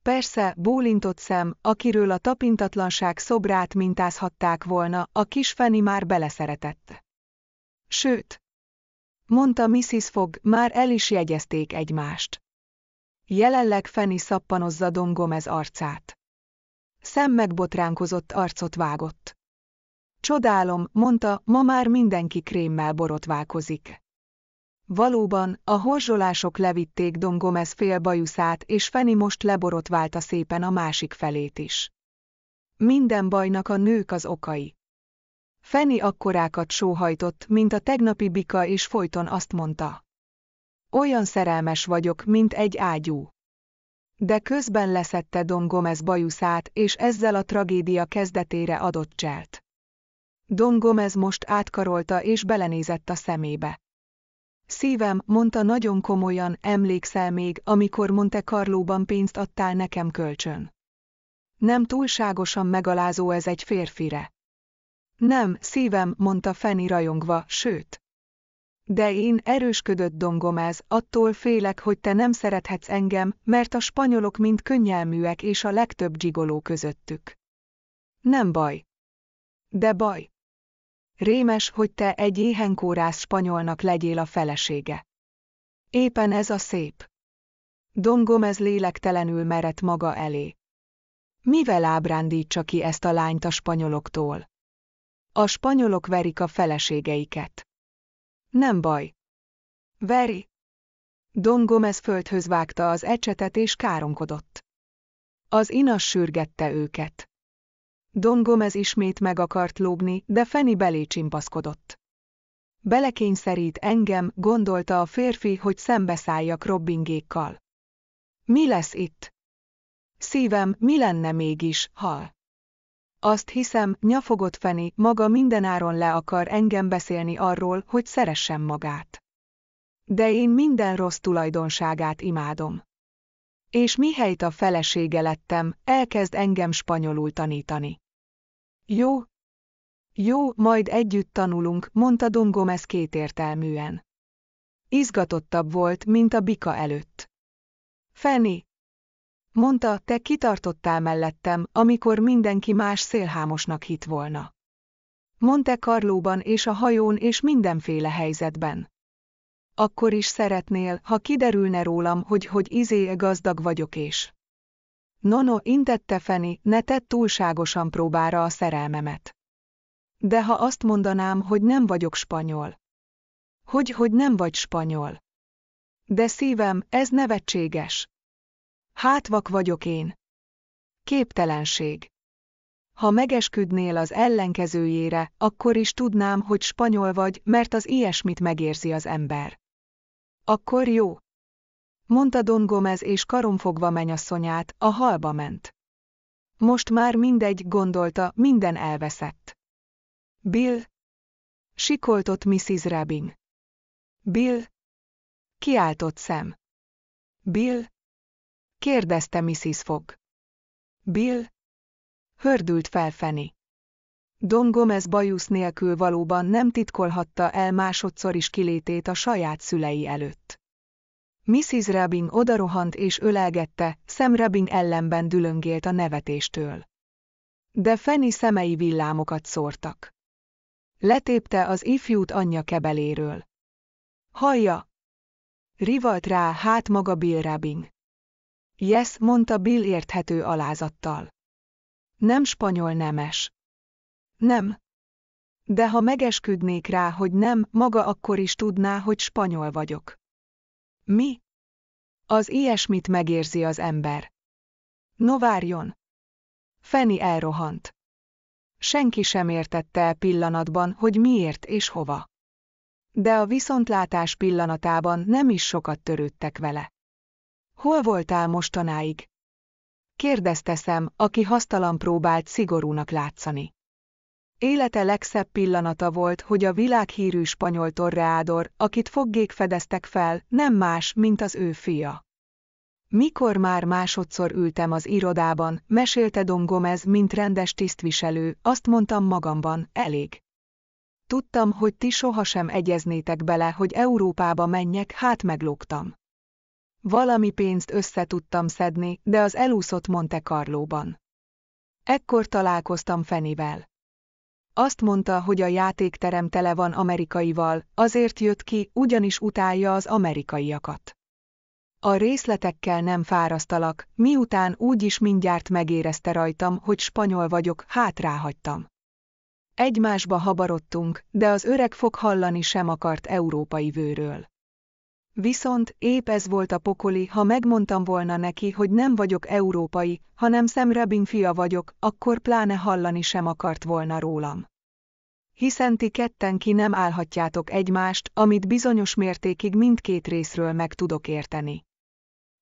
A: Persze, bólintott szem, akiről a tapintatlanság szobrát mintázhatták volna, a kis Feni már beleszeretett. Sőt, mondta Mrs. Fogg, már el is jegyezték egymást. Jelenleg Feni szappanozza Don Gomez arcát. Szem megbotránkozott arcot vágott. Csodálom, mondta, ma már mindenki krémmel borotválkozik. Valóban, a horzsolások levitték Don Gomez félbajuszát, és Feni most leborotválta szépen a másik felét is. Minden bajnak a nők az okai. Fenni akkorákat sóhajtott, mint a tegnapi bika és folyton azt mondta. Olyan szerelmes vagyok, mint egy ágyú. De közben leszette Don Gomez bajuszát, és ezzel a tragédia kezdetére adott cselt. Don Gomez most átkarolta és belenézett a szemébe. Szívem, mondta nagyon komolyan, emlékszel még, amikor Monte Carlóban pénzt adtál nekem kölcsön. Nem túlságosan megalázó ez egy férfire. Nem, szívem, mondta Feni rajongva, sőt. De én erősködött ez, attól félek, hogy te nem szerethetsz engem, mert a spanyolok mind könnyelműek és a legtöbb dzsigoló közöttük. Nem baj. De baj. Rémes, hogy te egy éhenkórász spanyolnak legyél a felesége. Éppen ez a szép. ez lélektelenül merett maga elé. Mivel ábrándítsa ki ezt a lányt a spanyoloktól? A spanyolok verik a feleségeiket. Nem baj. Veri. Don Gomez földhöz vágta az ecsetet és káromkodott. Az inas sürgette őket. Don Gomez ismét meg akart lógni, de Feni belé csimpaszkodott. Belekényszerít engem, gondolta a férfi, hogy szembeszálljak robbingékkal. Mi lesz itt? Szívem, mi lenne mégis, hal? Azt hiszem, nyafogott Feni, maga mindenáron le akar engem beszélni arról, hogy szeressem magát. De én minden rossz tulajdonságát imádom. És mihelyt a felesége lettem, elkezd engem spanyolul tanítani. Jó? Jó, majd együtt tanulunk, mondta Dongomez kétértelműen. Izgatottabb volt, mint a bika előtt. Feni, Mondta, te kitartottál mellettem, amikor mindenki más szélhámosnak hitt volna. Monte Carlóban és a hajón és mindenféle helyzetben. Akkor is szeretnél, ha kiderülne rólam, hogy hogy izé gazdag vagyok és. Nono intette Feni, ne tett túlságosan próbára a szerelmemet. De ha azt mondanám, hogy nem vagyok spanyol. Hogy, hogy nem vagy spanyol. De szívem, ez nevetséges. Hátvak vagyok én. Képtelenség. Ha megesküdnél az ellenkezőjére, akkor is tudnám, hogy spanyol vagy, mert az ilyesmit megérzi az ember. Akkor jó. Mondta Don Gomez és karomfogva menyasszonyát, a halba ment. Most már mindegy, gondolta, minden elveszett. Bill? Sikoltott Mrs. Rabin. Bill? Kiáltott szem. Bill? kérdezte Mrs. Fogg. Bill? Hördült fel Fanny. Don Gomez bajusz nélkül valóban nem titkolhatta el másodszor is kilétét a saját szülei előtt. Mrs. Rabin odarohant és ölelgette, Sam Rabin ellenben dülöngélt a nevetéstől. De Fanny szemei villámokat szórtak. Letépte az ifjút anyja kebeléről. Hallja! Rivalt rá hát maga Bill Rabin. Yes, mondta Bill érthető alázattal. Nem spanyol nemes. Nem. De ha megesküdnék rá, hogy nem, maga akkor is tudná, hogy spanyol vagyok. Mi? Az ilyesmit megérzi az ember. No várjon! Feni elrohant. Senki sem értette el pillanatban, hogy miért és hova. De a viszontlátás pillanatában nem is sokat törődtek vele. Hol voltál mostanáig? Kérdezte szem, aki hasztalan próbált szigorúnak látszani. Élete legszebb pillanata volt, hogy a világhírű spanyol torreádor, akit foggék fedeztek fel, nem más, mint az ő fia. Mikor már másodszor ültem az irodában, mesélte Don Gomez, mint rendes tisztviselő, azt mondtam magamban, elég. Tudtam, hogy ti sohasem egyeznétek bele, hogy Európába menjek, hát meglógtam. Valami pénzt összetudtam szedni, de az elúszott Monte Carlóban. Ekkor találkoztam Fenivel. Azt mondta, hogy a játékterem tele van amerikaival, azért jött ki, ugyanis utálja az amerikaiakat. A részletekkel nem fárasztalak, miután úgyis mindjárt megérezte rajtam, hogy spanyol vagyok, hátráhagytam. Egymásba habarodtunk, de az öreg fog hallani sem akart európai vőről. Viszont épp ez volt a pokoli, ha megmondtam volna neki, hogy nem vagyok európai, hanem Rabin fia vagyok, akkor pláne hallani sem akart volna rólam. Hiszen ti ketten ki nem állhatjátok egymást, amit bizonyos mértékig mindkét részről meg tudok érteni.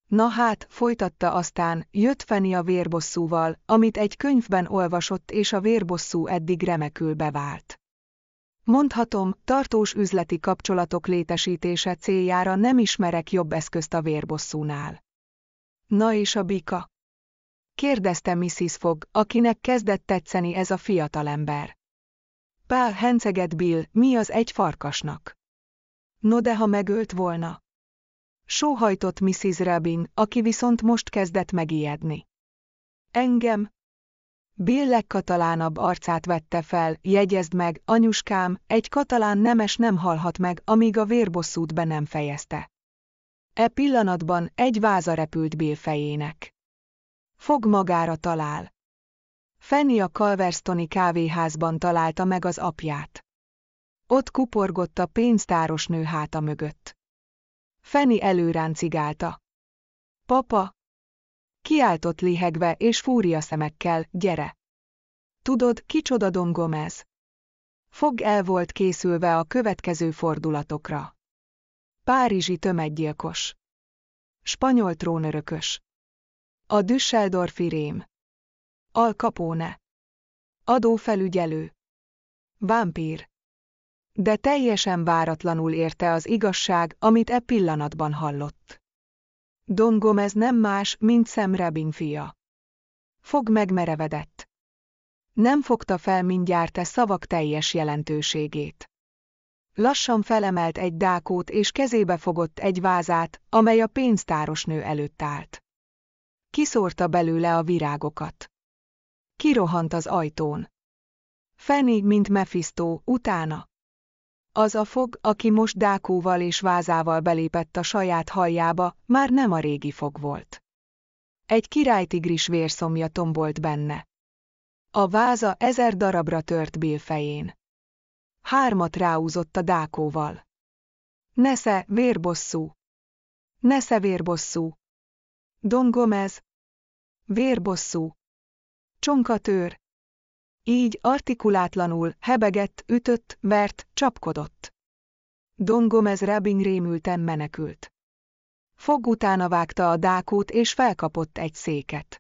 A: Na hát, folytatta aztán, jött Feni a vérbosszúval, amit egy könyvben olvasott és a vérbosszú eddig remekül bevált. Mondhatom, tartós üzleti kapcsolatok létesítése céljára nem ismerek jobb eszközt a vérbosszúnál. Na és a bika? Kérdezte Mrs. Fogg, akinek kezdett tetszeni ez a fiatalember. Pál henceget Bill, mi az egy farkasnak? No de ha megölt volna. Sóhajtott Mrs. Rabin, aki viszont most kezdett megijedni. Engem, Bill legkatalánabb arcát vette fel, jegyezd meg, anyuskám, egy katalán nemes nem halhat meg, amíg a vérbosszút be nem fejezte. E pillanatban egy váza repült Bill fejének. Fog magára talál. Fanny a Calverstoni kávéházban találta meg az apját. Ott kuporgott a pénztáros nő háta mögött. Fanny cigálta. Papa, Kiáltott lihegve és fúria szemekkel, gyere! Tudod, kicsoda dongom ez? Fog el volt készülve a következő fordulatokra. Párizsi tömeggyilkos. Spanyol trónörökös. A Düsseldorfi rém. Al Capone. Adófelügyelő. Vámpír. De teljesen váratlanul érte az igazság, amit e pillanatban hallott. Don Gomez nem más, mint Sam Rabin fia. Fog megmerevedett. Nem fogta fel mindjárt e szavak teljes jelentőségét. Lassan felemelt egy dákót és kezébe fogott egy vázát, amely a pénztárosnő előtt állt. Kiszórta belőle a virágokat. Kirohant az ajtón. Fenig, mint Mephisto, utána. Az a fog, aki most dákóval és vázával belépett a saját hajjába, már nem a régi fog volt. Egy királytigris vérszomja tombolt benne. A váza ezer darabra tört Bill fején. Hármat ráúzott a dákóval. Nesze, vérbosszú! Nesze, vérbosszú! Don Gomez! Vérbosszú! Csonkatőr! Így artikulátlanul hebegett, ütött, vert, csapkodott. Don Gomez Rabin rémülten menekült. Fog utána vágta a dákót és felkapott egy széket.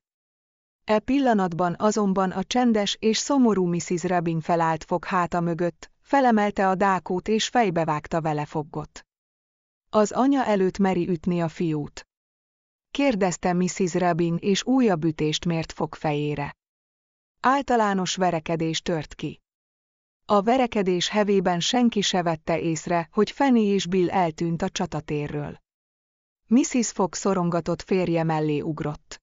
A: E pillanatban azonban a csendes és szomorú Mrs. Rabin felállt fog háta mögött, felemelte a dákót és fejbevágta vele foggot. Az anya előtt meri ütni a fiút. Kérdezte Mrs. Rabin, és újabb ütést mért fog fejére általános verekedés tört ki. A verekedés hevében senki se vette észre, hogy Fanny és Bill eltűnt a csatatérről. Mrs. Fox szorongatott férje mellé ugrott.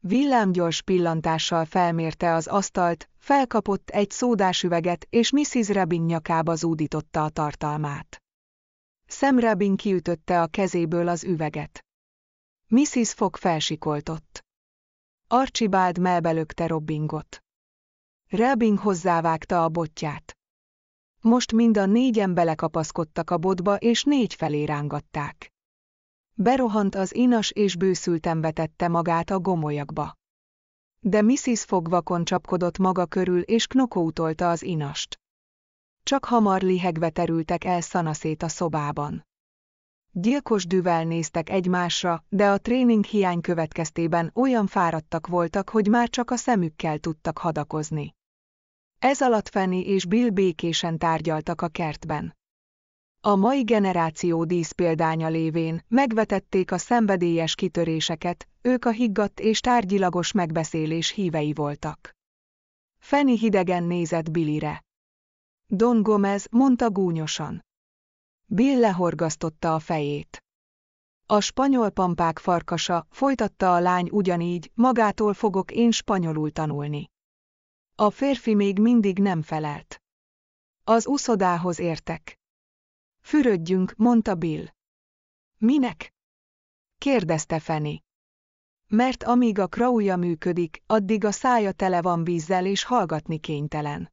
A: Villámgyors pillantással felmérte az asztalt, felkapott egy szódásüveget, és Mrs. Rabin nyakába zúdította a tartalmát. Sam Rabin kiütötte a kezéből az üveget. Mrs. Fogg felsikoltott. Archibald melbelökte Robbingot. Robbing hozzávágta a botját. Most mind a négyen belekapaszkodtak a botba és négy felé rángatták. Berohant az inas és bőszülten vetette magát a gomolyakba. De Mrs. fogvakon csapkodott maga körül és knokótolta az inast. Csak hamar lihegve terültek el szanaszét a szobában. Gyilkos dűvel néztek egymásra, de a tréning hiány következtében olyan fáradtak voltak, hogy már csak a szemükkel tudtak hadakozni. Ez alatt Fanny és Bill békésen tárgyaltak a kertben. A mai generáció díszpéldánya lévén megvetették a szenvedélyes kitöréseket, ők a higgadt és tárgyilagos megbeszélés hívei voltak. Fanny hidegen nézett Billire. Don Gomez mondta gúnyosan. Bill lehorgasztotta a fejét. A spanyol pampák farkasa, folytatta a lány ugyanígy, magától fogok én spanyolul tanulni. A férfi még mindig nem felelt. Az uszodához értek. Fürödjünk, mondta Bill. Minek? kérdezte Feni. Mert amíg a krauja működik, addig a szája tele van vízzel és hallgatni kénytelen.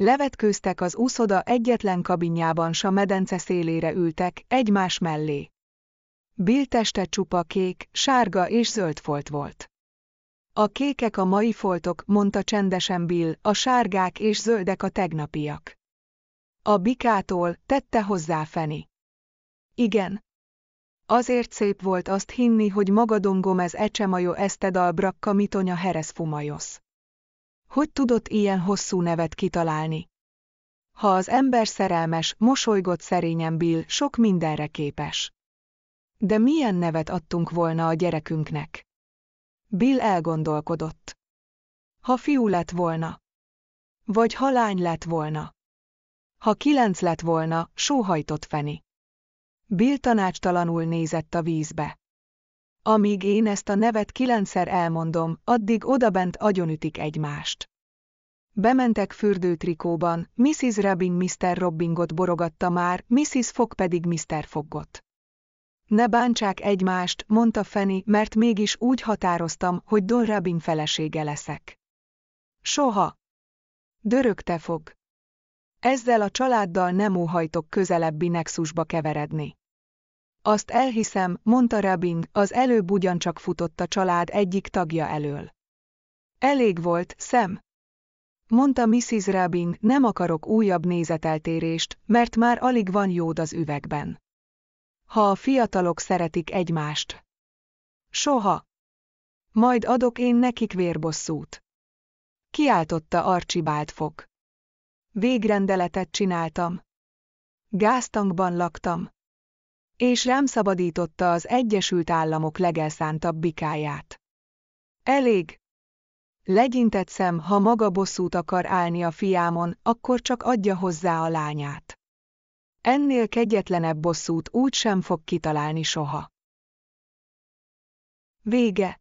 A: Levetkőztek az úszoda egyetlen kabinjában s a medence szélére ültek, egymás mellé. Bill teste csupa kék, sárga és zöld folt volt. A kékek a mai foltok, mondta csendesen Bill, a sárgák és zöldek a tegnapiak. A bikától tette hozzá Feni. Igen. Azért szép volt azt hinni, hogy magadongom ez ecsemajó esztedal brakka mitonya heresz fumajosz. Hogy tudott ilyen hosszú nevet kitalálni? Ha az ember szerelmes, mosolygott szerényen Bill, sok mindenre képes. De milyen nevet adtunk volna a gyerekünknek? Bill elgondolkodott. Ha fiú lett volna. Vagy ha lány lett volna. Ha kilenc lett volna, sóhajtott Feni. Bill tanácstalanul nézett a vízbe. Amíg én ezt a nevet kilencszer elmondom, addig odabent agyonütik egymást. Bementek fürdőtrikóban, Mrs. Rabin Mr. Robbingot borogatta már, Mrs. Fog pedig Mr. Foggot. Ne bántsák egymást, mondta Feni, mert mégis úgy határoztam, hogy Don Rabin felesége leszek. Soha. Dörögte fog. Ezzel a családdal nem óhajtok közelebbi nexusba keveredni. Azt elhiszem, mondta Rabin, az előbb ugyancsak futott a család egyik tagja elől. Elég volt, szem. Mondta Mrs. Rabin, nem akarok újabb nézeteltérést, mert már alig van jód az üvegben. Ha a fiatalok szeretik egymást. Soha. Majd adok én nekik vérbosszút. Kiáltotta Archibald Fok. Végrendeletet csináltam. Gáztankban laktam és rám szabadította az Egyesült Államok legelszántabb bikáját. Elég! Legyintett szem, ha maga bosszút akar állni a fiámon, akkor csak adja hozzá a lányát. Ennél kegyetlenebb bosszút úgy sem fog kitalálni soha. Vége